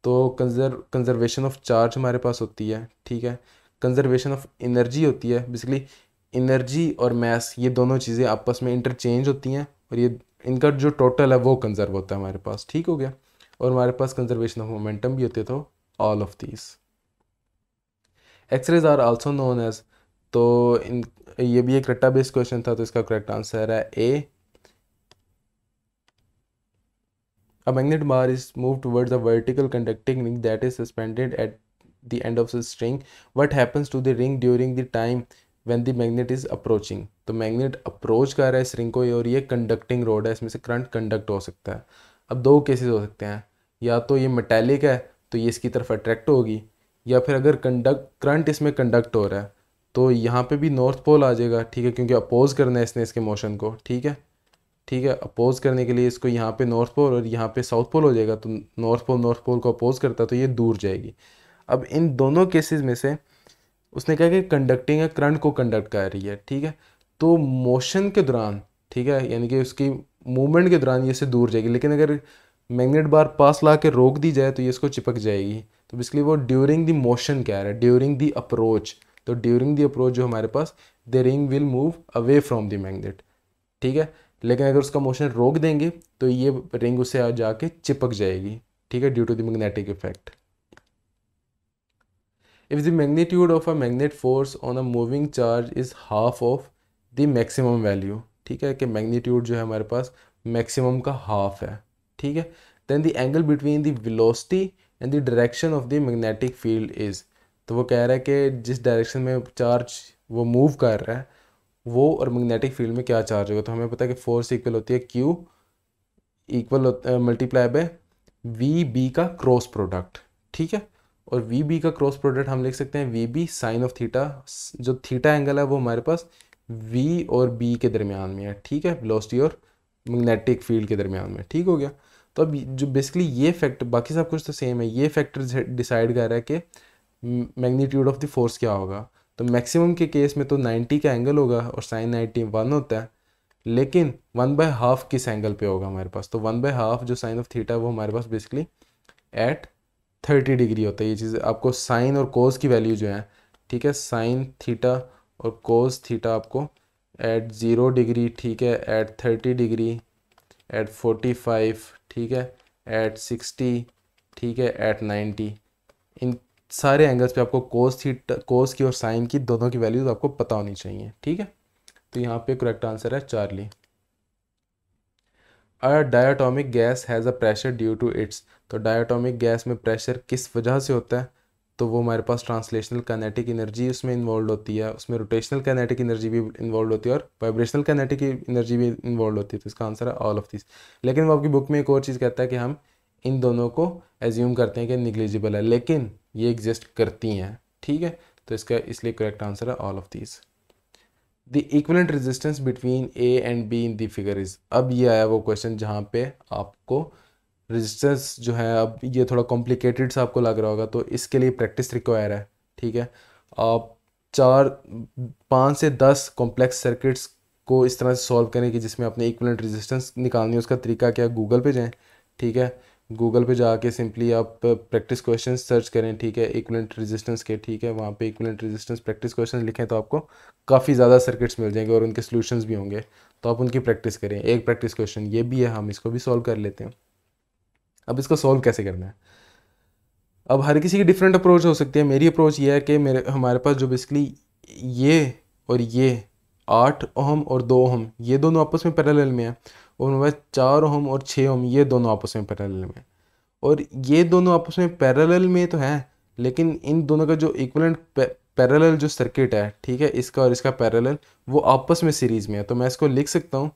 तो कंजर्व कंजर्वेशन ऑफ चार्ज हमारे पास होती है ठीक है कंजर्वेशन ऑफ एनर्जी होती है बेसिकली एनर्जी और मैस ये दोनों चीज़ें आपस में इंटरचेंज होती हैं और ये इनका जो टोटल है वो कंजर्व होता है हमारे पास ठीक हो गया और हमारे पास कंजर्वेशन ऑफ मोमेंटम भी होते तो all of these X rays are also known as तो इन ये भी एक रट्टा बेस्ड क्वेश्चन था तो इसका करेक्ट आंसर है ए A magnet bar is moved towards a vertical conducting ring that is suspended at the end of the string. What happens to the ring during the time when the magnet is approaching? तो magnet approach कर रहा है इस ring को और ये conducting rod है इसमें से current conduct हो सकता है अब दो केसेस हो सकते हैं या तो ये metallic है तो ये इसकी तरफ अट्रैक्ट होगी या फिर अगर कंडक्ट करंट इसमें कंडक्ट हो रहा है तो यहाँ पे भी नॉर्थ पोल आ जाएगा ठीक है क्योंकि अपोज करना है इसने इसके मोशन को ठीक है ठीक है अपोज करने के लिए इसको यहाँ पे नॉर्थ पोल और यहाँ पे साउथ पोल हो जाएगा तो नॉर्थ पोल नॉर्थ पोल को अपोज करता तो ये दूर जाएगी अब इन दोनों केसेस में से उसने कहा कि कंडक्टिंग है करंट को कंडक्ट कर रही है ठीक है तो मोशन के दौरान ठीक है यानी कि उसकी मूवमेंट के दौरान ये से दूर जाएगी लेकिन अगर मैग्नेट बार पास ला के रोक दी जाए तो ये इसको चिपक जाएगी तो बेसिकली वो ड्यूरिंग द मोशन कह रहा है ड्यूरिंग दी अप्रोच तो ड्यूरिंग दी अप्रोच जो हमारे पास the ring will move away from the magnet ठीक है लेकिन अगर उसका मोशन रोक देंगे तो ये रिंग उसे आ जाके चिपक जाएगी ठीक है due to the magnetic effect if the magnitude of a magnet force on a moving charge is half of the maximum value ठीक है कि मैग्नीट्यूड जो है हमारे पास मैक्सिमम का हाफ है ठीक है then the angle between the velocity and the direction of the magnetic field is तो वो कह रहा है कि जिस डायरेक्शन में चार्ज वो मूव कर रहा है वो और मैग्नेटिक फील्ड में क्या चार्ज होगा तो हमें पता है कि फोर्स इक्वल होती है Q equal multiply by V B का क्रॉस प्रोडक्ट ठीक है और वी बी का क्रॉस प्रोडक्ट हम लिख सकते हैं V B sine of theta जो थीटा एंगल है वो हमारे पास वी और बी के दरमियान में है ठीक है वेलोसिटी और मैग्नेटिक फील्ड के दरमियान में ठीक हो गया तो अब जो बेसिकली ये फैक्टर बाकी सब कुछ तो सेम है ये फैक्टर डिसाइड कर रहा है कि मैग्नीट्यूड ऑफ द फोर्स क्या होगा तो मैक्सिमम के केस में तो 90 का एंगल होगा और साइन 90 वन होता है लेकिन वन बाय हाफ किस एंगल पे होगा हमारे पास तो वन बाय हाफ जो साइन ऑफ थीटा है वो हमारे पास बेसिकली एट थर्टी डिग्री होता है ये चीज़ आपको साइन और कोज़ की वैल्यू जो है ठीक है साइन थीटा और कोज थीटा आपको एट ज़ीरो डिग्री ठीक है at thirty degree at forty five ठीक है एट सिक्सटी ठीक है एट नाइन्टी सारे एंगल्स पे आपको कोस थी कोस की और साइन की दोनों की वैल्यूज आपको पता होनी चाहिए ठीक है तो यहाँ पे करेक्ट आंसर है Charlie a diatomic gas has a pressure due to its तो डायाटोमिक गैस में प्रेशर किस वजह से होता है तो वो हमारे पास ट्रांसलेशनल कैनेटिक एनर्जी उसमें इन्वॉल्व होती है उसमें रोटेशनल कैनेटिक एनर्जी भी इन्वॉल्व होती है और वाइब्रेशनल कैनेटिक एनर्जी भी इन्वॉल्व होती है तो इसका आंसर है ऑल ऑफ दिस लेकिन वो आपकी बुक में एक और चीज़ कहता है कि हम इन दोनों को एज्यूम करते हैं कि निगलिजिबल है लेकिन ये एग्जिस्ट करती हैं ठीक है तो इसका इसलिए करेक्ट आंसर है all of these the equivalent resistance between A and B in the figure is अब ये आया वो क्वेश्चन जहाँ पे आपको रेजिस्टेंस जो है अब ये थोड़ा कॉम्प्लिकेटेड सा आपको लग रहा होगा तो इसके लिए प्रैक्टिस रिक्वायर है ठीक है आप चार पाँच से दस कॉम्प्लेक्स सर्किट्स को इस तरह से सॉल्व करें कि जिसमें अपने इक्वलेंट रेजिस्टेंस निकालनी है उसका तरीका क्या गूगल पे जाएँ ठीक है गूगल पे जाके सिंपली आप प्रैक्टिस क्वेश्चन सर्च करें ठीक है इक्वलेंट रेजिस्टेंस के ठीक है वहाँ पे इक्वलेंट रेजिस्टेंस प्रैक्टिस क्वेश्चन लिखें तो आपको काफ़ी ज़्यादा सर्किट्स मिल जाएंगे और उनके सोल्यूशन भी होंगे तो आप उनकी प्रैक्टिस करें एक प्रैक्टिस क्वेश्चन ये भी है हम इसको भी सॉल्व कर लेते हैं अब इसको सॉल्व कैसे करना है अब हर किसी की डिफरेंट अप्रोच हो सकती है मेरी अप्रोच ये है कि मेरे हमारे पास जो बेसिकली ये और ये आठ ओहम और दो ओहम ये दोनों आपस में पैरेलल में है वह चार ओम और छः ओम ये दोनों आपस में पैरेलल में और ये दोनों आपस में पैरेलल में तो हैं लेकिन इन दोनों का जो इक्वलेंट पैरेलल जो सर्किट है ठीक है इसका और इसका पैरेलल वो आपस में सीरीज़ में है तो मैं इसको लिख सकता हूँ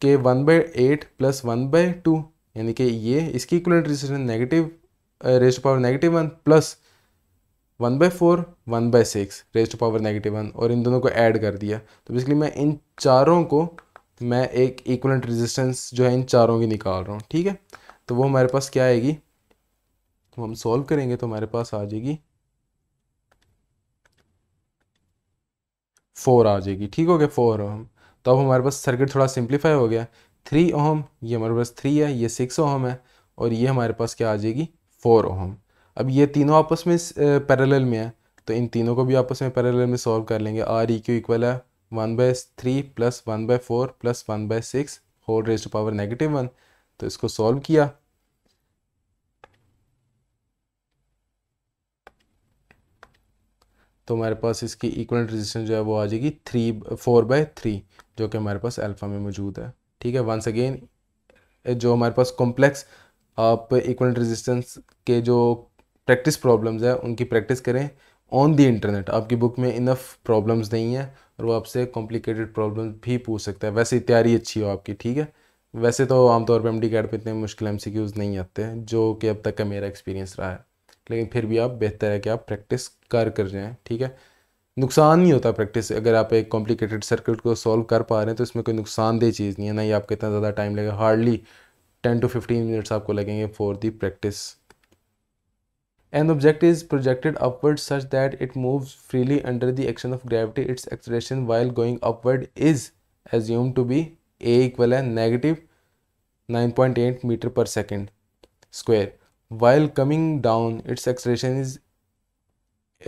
कि one by eight plus one by two यानी कि ये इसकी equivalent resistance negative raise to power negative one plus one by four one by six raise to power negative one और इन दोनों को ऐड कर दिया तो बेसिकली मैं इन चारों को मैं एक इक्वलेंट रेजिस्टेंस जो है इन चारों की निकाल रहा हूँ ठीक है तो वो हमारे पास क्या आएगी तो हम सॉल्व करेंगे तो हमारे पास आ जाएगी फोर आ जाएगी ठीक हो गया फोर ओम तो अब हमारे पास सर्किट थोड़ा सिंप्लीफाई हो गया थ्री ओम ये हमारे पास थ्री है ये सिक्स ओम है और ये हमारे पास क्या आ जाएगी फोर ओम अब ये तीनों आपस में पैरेलल में है तो इन तीनों को भी आपस में पैरेलल में सॉल्व कर लेंगे आर ई क्यू इक्वल है one by three plus one by four plus one by six whole raise to power negative one तो इसको सॉल्व किया तो हमारे पास इसकी इक्वलेंट रेजिस्टेंस जो है वो आ जाएगी थ्री फोर बाय थ्री जो कि हमारे पास अल्फ़ा में मौजूद है ठीक है वंस अगेन जो हमारे पास कॉम्प्लेक्स आप इक्वलेंट रेजिस्टेंस के जो प्रैक्टिस प्रॉब्लम्स है उनकी प्रैक्टिस करें ऑन दी इंटरनेट आपकी बुक में इनफ प्रॉब्लम्स नहीं है और वो आपसे कॉम्प्लिकेटेड प्रॉब्लम भी पूछ सकता है वैसे तैयारी अच्छी हो आपकी ठीक है वैसे तो आमतौर पर एम डी कैट पर इतने मुश्किल एम सी क्यूज़ नहीं आते हैं जो कि अब तक का मेरा एक्सपीरियंस रहा है लेकिन फिर भी आप बेहतर है कि आप प्रैक्टिस कर कर जाएँ ठीक है नुकसान नहीं होता प्रैक्टिस अगर आप एक कॉम्प्लिकेटेड सर्किट को सॉल्व कर पा रहे हैं तो इसमें कोई नुकसानदेह चीज़ नहीं है ना ही आपको इतना ज़्यादा टाइम लगेगा hardly ten to fifteen minutes आपको लगेंगे for the practice an object is projected upward such that it move freely under the action of gravity its acceleration while going upward is assume to be a equal है negative nine point eight metre per second square while coming down its acceleration is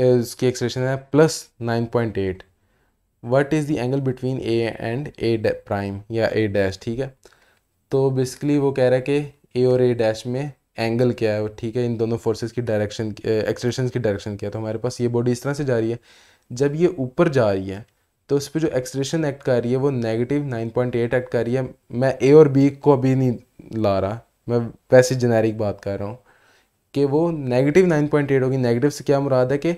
इसकी acceleration है plus nine point eight what is the angle between A and A prime या A dash ठीक है तो basically वो कह रहा है कि ए और ए डैश में एंगल क्या है ठीक है इन दोनों फोर्सेस की डायरेक्शन एक्सलेशन की डायरेक्शन क्या है तो हमारे पास ये बॉडी इस तरह से जा रही है जब ये ऊपर जा रही है तो उस पर जो एक्सलेशन एक्ट कर रही है वो negative nine point eight act कर रही है मैं ए और बी को अभी नहीं ला रहा मैं वैसे जेनेरिक बात कर रहा हूँ कि वो नेगेटिव नाइन पॉइंट एट होगी नेगेटिव से क्या मुराद है कि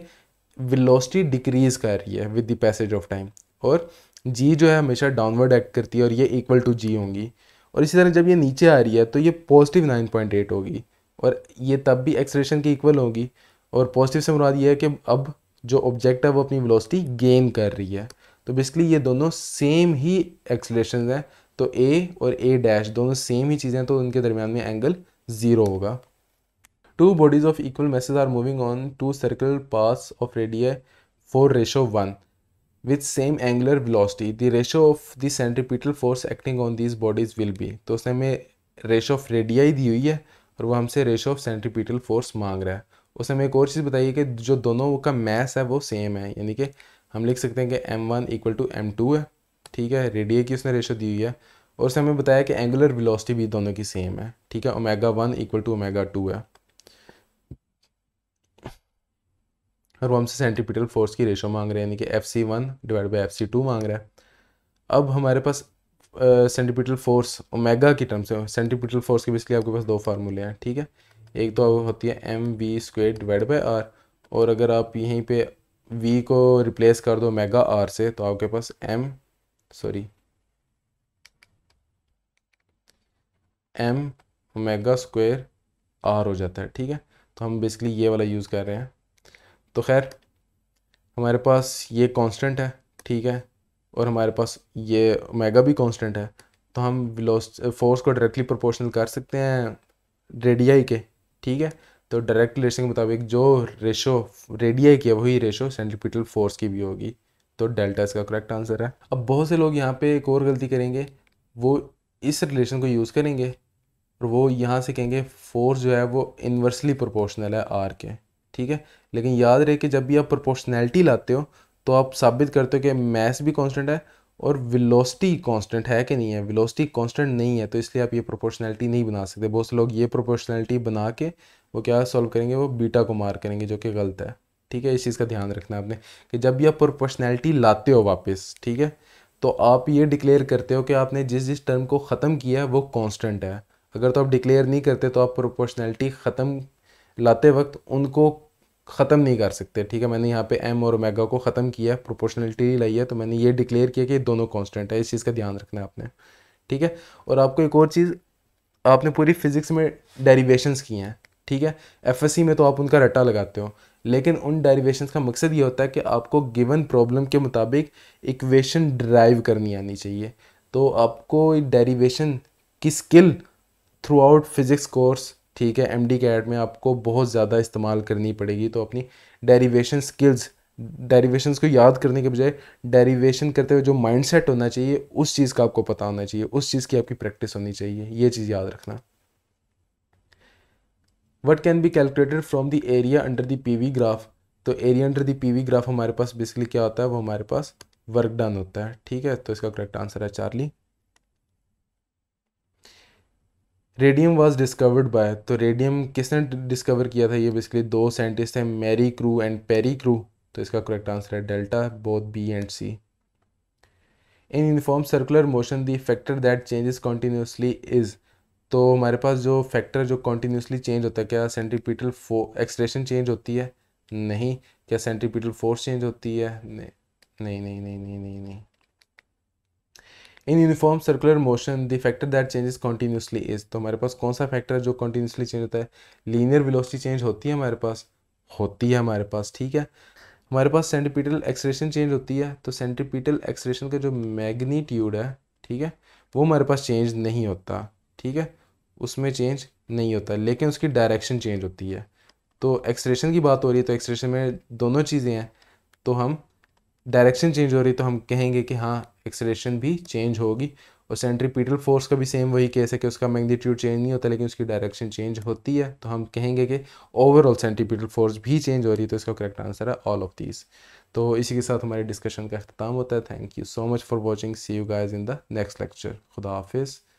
विलोसिटी डिक्रीज़ कर रही है with the passage of time और जी जो है हमेशा डाउनवर्ड एक्ट करती है और ये इक्वल टू जी होंगी और इसी तरह जब ये नीचे आ रही है तो ये पॉजिटिव नाइन पॉइंट एट होगी और ये तब भी एक्सलेशन के इक्वल होगी और पॉजिटिव से मुराद ये है कि अब जो ऑब्जेक्ट है वो अपनी वेलोसिटी गेन कर रही है तो बेसिकली ये दोनों सेम ही एक्सलेशन हैं तो ए और ए डैश दोनों सेम ही चीज़ें हैं तो उनके दरमियान में एंगल ज़ीरो होगा two bodies of equal masses are moving on two circle paths of radii four ratio one with same angular velocity the ratio of the centripetal force acting on this bodies will be तो उसने हमें ratio of radii दी हुई है और वो हमसे ratio of centripetal force मांग रहा है उसने हमें एक और चीज़ है कि जो दोनों का मैस है वो सेम है यानी कि हम लिख सकते हैं कि M one equal to M two है ठीक है रेडिया की उसने रेशो दी हुई है और उसने हमें बताया कि एंगुलर वेलोसिटी भी दोनों की सेम है ठीक है omega one equal to omega two है और वो हमसे सेंट्रीपिटल फोर्स की रेशो मांग रहे हैं यानी कि F C one divide by F C two मांग रहा है अब हमारे पास सेंट्रीपिटल फोर्स ओमेगा की टर्म से सेंट्रीपिटल फोर्स के बेसिकली आपके पास दो फार्मूले हैं ठीक है एक तो होती है M V square divide by R और अगर आप यहीं पे वी को रिप्लेस कर दो मेगा आर से तो आपके पास M sorry M omega square R हो जाता है ठीक है तो हम बेसिकली ये वाला यूज़ कर रहे हैं तो खैर हमारे पास ये कांस्टेंट है ठीक है और हमारे पास ये ओमेगा भी कांस्टेंट है तो हम विलोस फोर्स को डायरेक्टली प्रोपोर्शनल कर सकते हैं रेडियाई के ठीक है तो डायरेक्ट रिलेशन के मुताबिक जो रेशो रेडियाई की है वही रेशो सेंट्रीपिटल फोर्स की भी होगी तो डेल्टा इसका करेक्ट आंसर है अब बहुत से लोग यहाँ पे एक और गलती करेंगे वो इस रिलेशन को यूज़ करेंगे और वो यहाँ से कहेंगे फोर्स जो है वो इन्वर्सली प्रोपोर्शनल है आर के ठीक है लेकिन याद रहे कि जब भी आप प्रोपोर्शनैलिटी लाते हो तो आप साबित करते हो कि मैस भी कांस्टेंट है और विलोसिटी कांस्टेंट है कि नहीं है विलोसिटी कांस्टेंट नहीं है तो इसलिए आप ये प्रोपोर्शनैलिटी नहीं बना सकते बहुत से लोग ये प्रोपोर्शनैलिटी बना के वो क्या सॉल्व करेंगे वो बीटा को मार करेंगे जो कि गलत है ठीक है इस चीज़ का ध्यान रखना आपने कि जब भी आप प्रोपोर्शनैलिटी लाते हो वापस ठीक है तो आप ये डिक्लेयर करते हो कि आपने जिस जिस टर्म को ख़त्म किया है वो कांस्टेंट है अगर तो आप डिक्लेयर नहीं करते तो आप प्रोपोर्शनैलिटी ख़त्म लाते वक्त उनको ख़त्म नहीं कर सकते ठीक है मैंने यहाँ पे एम और ओमेगा को ख़त्म किया है प्रोपोर्शनलिटी लाई है तो मैंने ये डिक्लेयर किया कि दोनों कांस्टेंट है इस चीज़ का ध्यान रखना है आपने ठीक है और आपको एक और चीज़ आपने पूरी फिज़िक्स में डेरिवेशंस की हैं ठीक है एफ में तो आप उनका रट्टा लगाते हो लेकिन उन डेरीवेशन का मकसद ये होता है कि आपको गिवन प्रॉब्लम के मुताबिक इक्वेशन ड्राइव करनी आनी चाहिए तो आपको डेरीवेशन की skill throughout physics course ठीक है एम डी कैट में आपको बहुत ज़्यादा इस्तेमाल करनी पड़ेगी तो अपनी डेरिवेशन स्किल्स डेरिवेशंस को याद करने के बजाय डेरिवेशन करते हुए जो माइंडसेट होना चाहिए उस चीज़ का आपको पता होना चाहिए उस चीज़ की आपकी प्रैक्टिस होनी चाहिए ये चीज़ याद रखना what can be calculated from the area under the V graph तो area under the V graph हमारे पास बेसिकली क्या होता है वो हमारे पास वर्क डन होता है ठीक है तो इसका करेक्ट आंसर है Charlie radium was discovered by तो रेडियम किसने डिस्कवर किया था ये बेसिकली दो साइंटिस्ट हैं Marie Curie and Pierre Curie तो इसका करेक्ट आंसर है delta both B and C in uniform circular motion the factor that changes continuously is तो हमारे पास जो फैक्टर जो कॉन्टीन्यूसली चेंज होता है क्या सेंट्रीपिटल फो एक्सप्रेशन चेंज होती है नहीं क्या सेंट्रीपिटल फोर्स चेंज होती है नहीं नहीं नहीं नहीं नहीं नहीं, नहीं। In uniform circular motion the factor that changes continuously is तो हमारे पास कौन सा फैक्टर है जो कॉन्टीन्यूसली चेंज होता है लीनियर विलोसिटी चेंज होती है हमारे पास होती है हमारे पास ठीक है हमारे पास सेंटिपिटल एक्सरेशन चेंज होती है तो सेंटिपिटल एक्सरेशन का जो मैग्नीट्यूड है ठीक है वो हमारे पास चेंज नहीं होता ठीक है उसमें चेंज नहीं होता लेकिन उसकी डायरेक्शन चेंज होती है तो एक्सरेशन की बात हो रही है तो एक्सरेशन में दोनों चीज़ें हैं तो हम डायरेक्शन चेंज हो रही तो हम कहेंगे कि हाँ एक्सलेशन भी चेंज होगी और सेंट्रीपीटल फोर्स का भी सेम वही केस है कि उसका मैग्नीट्यूड चेंज नहीं होता लेकिन उसकी डायरेक्शन चेंज होती है तो हम कहेंगे कि ओवरऑल सेंट्रीपीटल फोर्स भी चेंज हो रही है तो इसका करेक्ट आंसर है ऑल ऑफ दीज तो इसी के साथ हमारे डिस्कशन का अख्ताम होता है thank you so much for watching see you guys in the next lecture खुदा हाफिज़